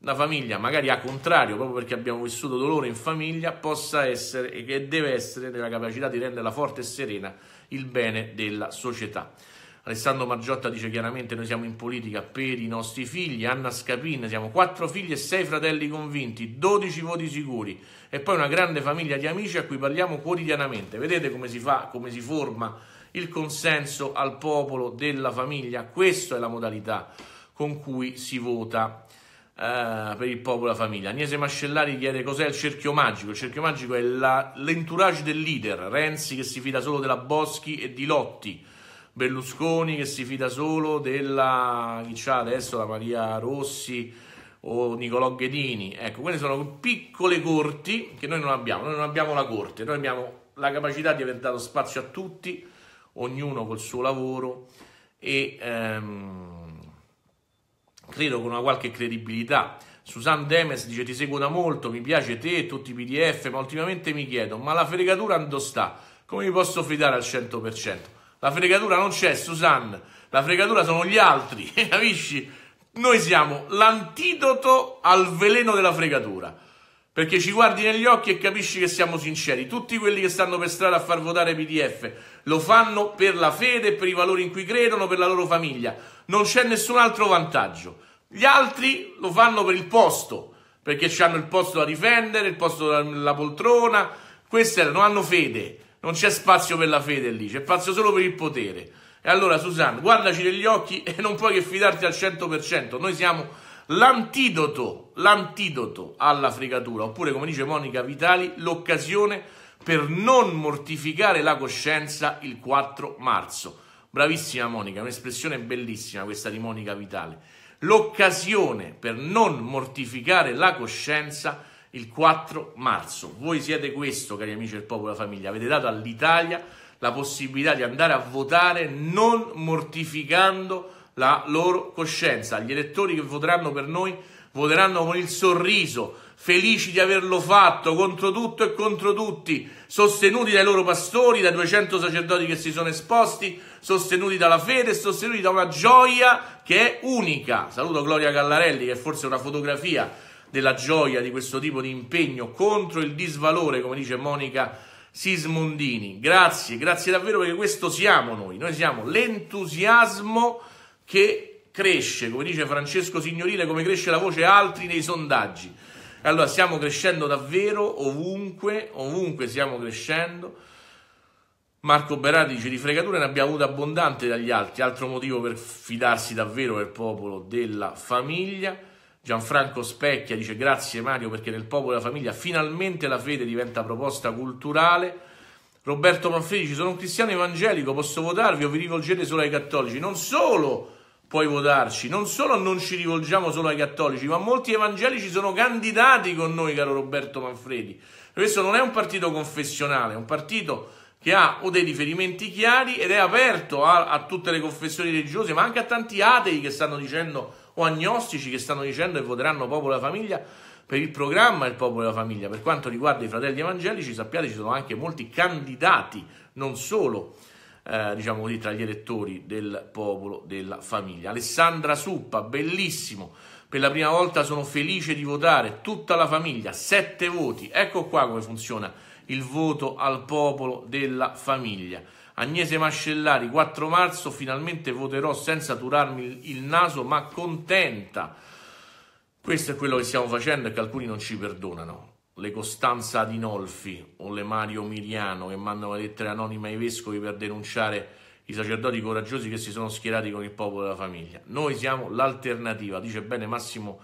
la famiglia magari a contrario proprio perché abbiamo vissuto dolore in famiglia possa essere e che deve essere nella capacità di renderla forte e serena il bene della società Alessandro Margiotta dice chiaramente noi siamo in politica per i nostri figli, Anna Scapin, siamo quattro figli e sei fratelli convinti, 12 voti sicuri e poi una grande famiglia di amici a cui parliamo quotidianamente. Vedete come si fa, come si forma il consenso al popolo della famiglia? Questa è la modalità con cui si vota Uh, per il popolo e la famiglia. Agnese Mascellari chiede cos'è il cerchio magico. Il cerchio magico è la, l'entourage del leader, Renzi che si fida solo della Boschi e di Lotti, Berlusconi che si fida solo della chi c'ha adesso la Maria Rossi o Nicolò Ghedini. Ecco, quelle sono piccole corti che noi non abbiamo. Noi non abbiamo la corte, noi abbiamo la capacità di aver dato spazio a tutti, ognuno col suo lavoro e ehm, credo con una qualche credibilità. Susan Demes dice ti seguo da molto, mi piace te, tutti i pdf, ma ultimamente mi chiedo, ma la fregatura andò sta? Come mi posso fidare al 100%? La fregatura non c'è, Susanne. La fregatura sono gli altri, capisci? Noi siamo l'antidoto al veleno della fregatura. Perché ci guardi negli occhi e capisci che siamo sinceri. Tutti quelli che stanno per strada a far votare PDF lo fanno per la fede, per i valori in cui credono, per la loro famiglia. Non c'è nessun altro vantaggio. Gli altri lo fanno per il posto, perché hanno il posto da difendere, il posto della poltrona. Queste non hanno fede. Non c'è spazio per la fede lì, c'è spazio solo per il potere. E allora, Susanna, guardaci negli occhi e non puoi che fidarti al 100%. Noi siamo l'antidoto, l'antidoto alla fregatura, oppure, come dice Monica Vitali, l'occasione per non mortificare la coscienza il 4 marzo. Bravissima Monica, un'espressione bellissima questa di Monica Vitale. L'occasione per non mortificare la coscienza il 4 marzo. Voi siete questo, cari amici del popolo e della famiglia. Avete dato all'Italia la possibilità di andare a votare non mortificando la loro coscienza. Gli elettori che voteranno per noi voteranno con il sorriso, felici di averlo fatto contro tutto e contro tutti, sostenuti dai loro pastori, dai 200 sacerdoti che si sono esposti, sostenuti dalla fede, sostenuti da una gioia che è unica. Saluto Gloria Gallarelli, che è forse una fotografia della gioia di questo tipo di impegno contro il disvalore, come dice Monica Sismondini. Grazie, grazie davvero perché questo siamo noi, noi siamo l'entusiasmo che cresce, come dice Francesco Signorile, come cresce la voce altri nei sondaggi. Allora stiamo crescendo davvero ovunque, ovunque stiamo crescendo. Marco Berardi dice di fregature ne abbiamo avuto abbondante dagli altri, altro motivo per fidarsi davvero del popolo, della famiglia. Gianfranco Specchia dice grazie Mario perché nel popolo e la famiglia finalmente la fede diventa proposta culturale. Roberto Manfredi, dice sono un cristiano evangelico, posso votarvi o vi rivolgete solo ai cattolici? Non solo puoi votarci, non solo non ci rivolgiamo solo ai cattolici, ma molti evangelici sono candidati con noi, caro Roberto Manfredi. Questo non è un partito confessionale, è un partito che ha o dei riferimenti chiari ed è aperto a, a tutte le confessioni religiose, ma anche a tanti atei che stanno dicendo o agnostici che stanno dicendo e voteranno popolo e famiglia per il programma il popolo e la famiglia. Per quanto riguarda i fratelli evangelici, sappiate ci sono anche molti candidati, non solo eh, diciamo così, tra gli elettori del popolo della famiglia. Alessandra Suppa, bellissimo. Per la prima volta sono felice di votare tutta la famiglia, sette voti. Ecco qua come funziona il voto al popolo della famiglia. Agnese Mascellari, 4 marzo, finalmente voterò senza turarmi il naso, ma contenta. Questo è quello che stiamo facendo e che alcuni non ci perdonano. Le Costanza Adinolfi o le Mario Miriano che mandano lettere anonime ai vescovi per denunciare i sacerdoti coraggiosi che si sono schierati con il popolo della famiglia. Noi siamo l'alternativa, dice bene Massimo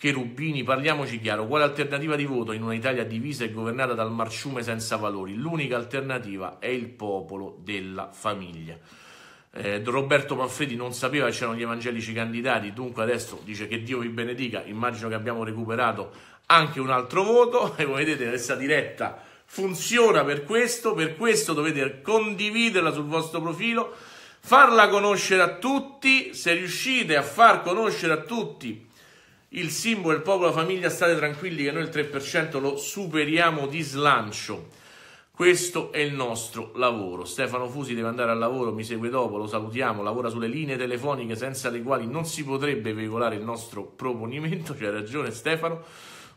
Cherubini, parliamoci chiaro, quale alternativa di voto in un'Italia divisa e governata dal marciume senza valori? L'unica alternativa è il popolo della famiglia. Eh, Roberto Manfredi non sapeva che c'erano gli evangelici candidati, dunque adesso dice che Dio vi benedica, immagino che abbiamo recuperato anche un altro voto e come vedete questa diretta funziona per questo, per questo dovete condividerla sul vostro profilo, farla conoscere a tutti, se riuscite a far conoscere a tutti il simbolo il popolo la famiglia, state tranquilli che noi il 3% lo superiamo di slancio. Questo è il nostro lavoro. Stefano Fusi deve andare al lavoro, mi segue dopo, lo salutiamo, lavora sulle linee telefoniche senza le quali non si potrebbe veicolare il nostro proponimento, c'è ragione Stefano.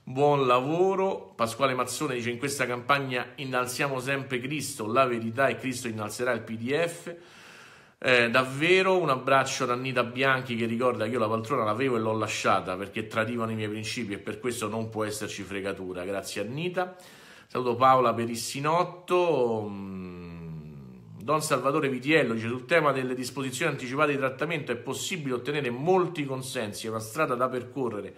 Buon lavoro. Pasquale Mazzone dice in questa campagna innalziamo sempre Cristo, la verità e Cristo innalzerà il PDF. Eh, davvero un abbraccio ad Annita Bianchi che ricorda che io la poltrona l'avevo e l'ho lasciata perché tradivano i miei principi e per questo non può esserci fregatura. Grazie Annita. Saluto Paola Perissinotto. Mm, Don Salvatore Vitiello dice sul tema delle disposizioni anticipate di trattamento è possibile ottenere molti consensi, è una strada da percorrere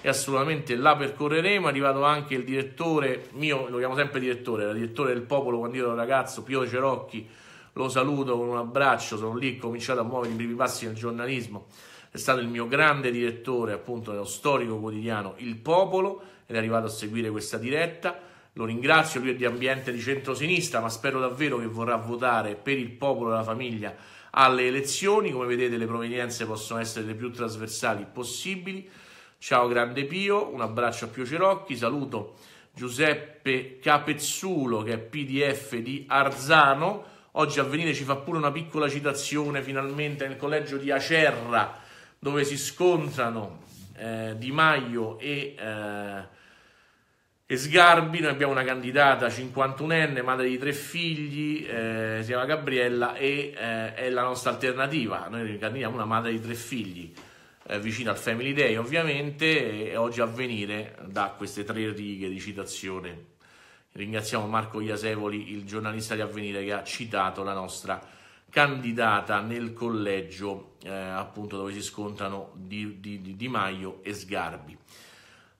e assolutamente la percorreremo. È arrivato anche il direttore, mio lo chiamo sempre direttore, era direttore del popolo quando io ero ragazzo, Pio Cerocchi lo saluto con un abbraccio, sono lì, ho cominciato a muovere i primi passi nel giornalismo, è stato il mio grande direttore appunto dello storico quotidiano Il Popolo ed è arrivato a seguire questa diretta, lo ringrazio, lui è di ambiente di centrosinistra ma spero davvero che vorrà votare per il popolo e la famiglia alle elezioni, come vedete le provenienze possono essere le più trasversali possibili, ciao grande Pio, un abbraccio a Pio Cerocchi, saluto Giuseppe Capezzulo che è PDF di Arzano, Oggi Avvenire ci fa pure una piccola citazione finalmente nel collegio di Acerra dove si scontrano eh, Di Maio e, eh, e, Sgarbi. Noi abbiamo una candidata 51enne, madre di tre figli, eh, si chiama Gabriella e eh, è la nostra alternativa. Noi candidiamo una madre di tre figli. Eh, vicina al Family Day ovviamente e oggi avvenire da queste tre righe di citazione Ringraziamo Marco Iasevoli, il giornalista di Avvenire, che ha citato la nostra candidata nel collegio eh, appunto dove si scontrano Di, di, di Maio e Sgarbi.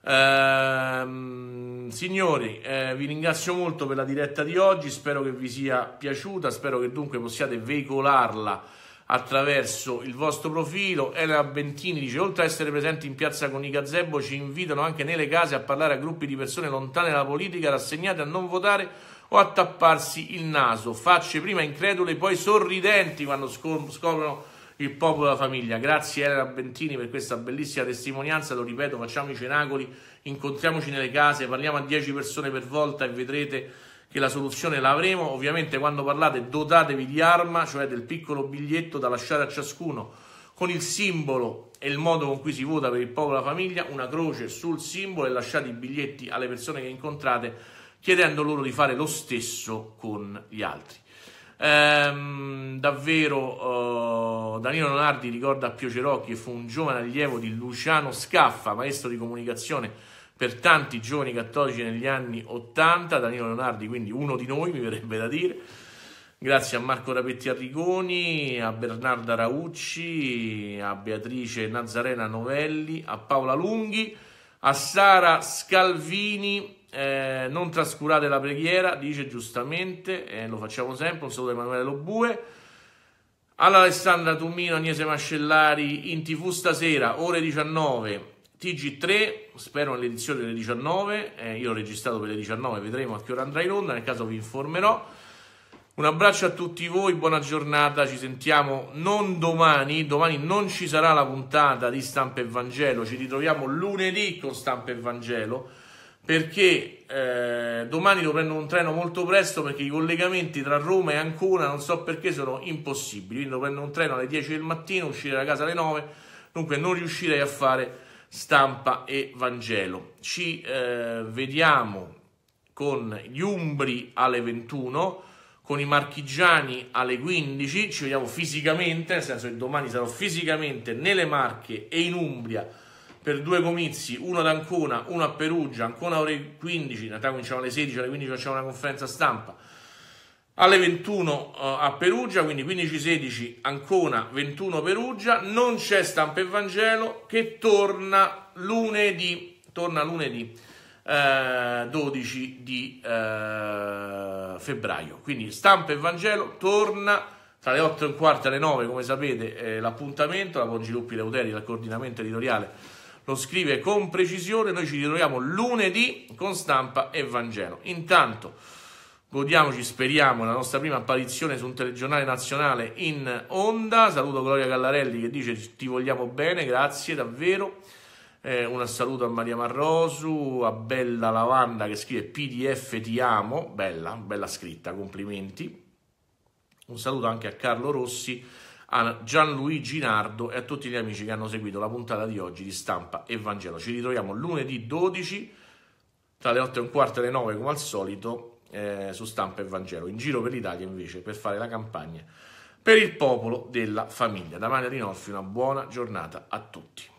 Ehm, signori, eh, vi ringrazio molto per la diretta di oggi, spero che vi sia piaciuta, spero che dunque possiate veicolarla attraverso il vostro profilo. Elena Bentini dice: Oltre a essere presenti in piazza con i gazebo, ci invitano anche nelle case a parlare a gruppi di persone lontane dalla politica, rassegnate a non votare o a tapparsi il naso. Facce prima incredule, poi sorridenti quando scoprono il popolo e la famiglia. Grazie Elena Bentini per questa bellissima testimonianza. Lo ripeto, facciamo i cenacoli, incontriamoci nelle case, parliamo a 10 persone per volta e vedrete che la soluzione l'avremo. Ovviamente quando parlate dotatevi di arma, cioè del piccolo biglietto da lasciare a ciascuno con il simbolo e il modo con cui si vota per il popolo e la famiglia, una croce sul simbolo e lasciate i biglietti alle persone che incontrate chiedendo loro di fare lo stesso con gli altri. Ehm, davvero eh, Danilo Leonardi ricorda Pio Cerocchi che fu un giovane allievo di Luciano Scaffa, maestro di comunicazione per tanti giovani cattolici negli anni 80, Danilo Leonardi, quindi uno di noi mi verrebbe da dire. Grazie a Marco Rapetti Arrigoni, a Bernarda Raucci, a Beatrice Nazarena Novelli, a Paola Lunghi, a Sara Scalvini. Eh, non trascurate la preghiera, dice giustamente, eh, lo facciamo sempre. Un saluto da Emanuele Lobue. All'Alessandra Tummino, Agnese Mascellari, in TV stasera, ore 19, TG3, spero nell'edizione delle 19, eh, io ho registrato per le 19, vedremo a che ora andrà in onda, nel caso vi informerò. Un abbraccio a tutti voi, buona giornata, ci sentiamo non domani, domani non ci sarà la puntata di Stampa e Vangelo, ci ritroviamo lunedì con Stampa e Vangelo perché eh, domani devo prendere un treno molto presto perché i collegamenti tra Roma e Ancona non so perché sono impossibili, quindi devo prendere un treno alle 10 del mattino, uscire da casa alle 9, dunque non riuscirei a fare stampa e Vangelo. Ci eh, vediamo con gli Umbri alle 21, con i Marchigiani alle 15, ci vediamo fisicamente, nel senso che domani sarò fisicamente nelle Marche e in Umbria per due comizi, uno ad Ancona, uno a Perugia, Ancona ore 15, in realtà cominciamo alle 16, alle 15 facciamo una conferenza stampa, alle 21 eh, a Perugia, quindi 15-16 Ancona, 21 Perugia, non c'è stampa e Vangelo che torna lunedì, torna lunedì eh, 12 di eh, febbraio. Quindi stampa e Vangelo torna tra le 8 e un quarto e le 9, come sapete, eh, l'appuntamento, la Pongiluppi Leuteri, il coordinamento editoriale, lo scrive con precisione, noi ci ritroviamo lunedì con stampa e Vangelo. Intanto... Godiamoci, speriamo, la nostra prima apparizione su un telegiornale nazionale in onda. Saluto Gloria Gallarelli che dice ti vogliamo bene, grazie davvero. Eh, un saluto a Maria Marrosu, a Bella Lavanda che scrive PDF ti amo, bella, bella scritta, complimenti. Un saluto anche a Carlo Rossi, a Gianluigi Nardo e a tutti gli amici che hanno seguito la puntata di oggi di Stampa e Vangelo. Ci ritroviamo lunedì 12 tra le 8 e un quarto e le 9 come al solito eh, su stampa e Vangelo, in giro per l'Italia invece per fare la campagna per il popolo della famiglia. Da Maria Rinolfi una buona giornata a tutti.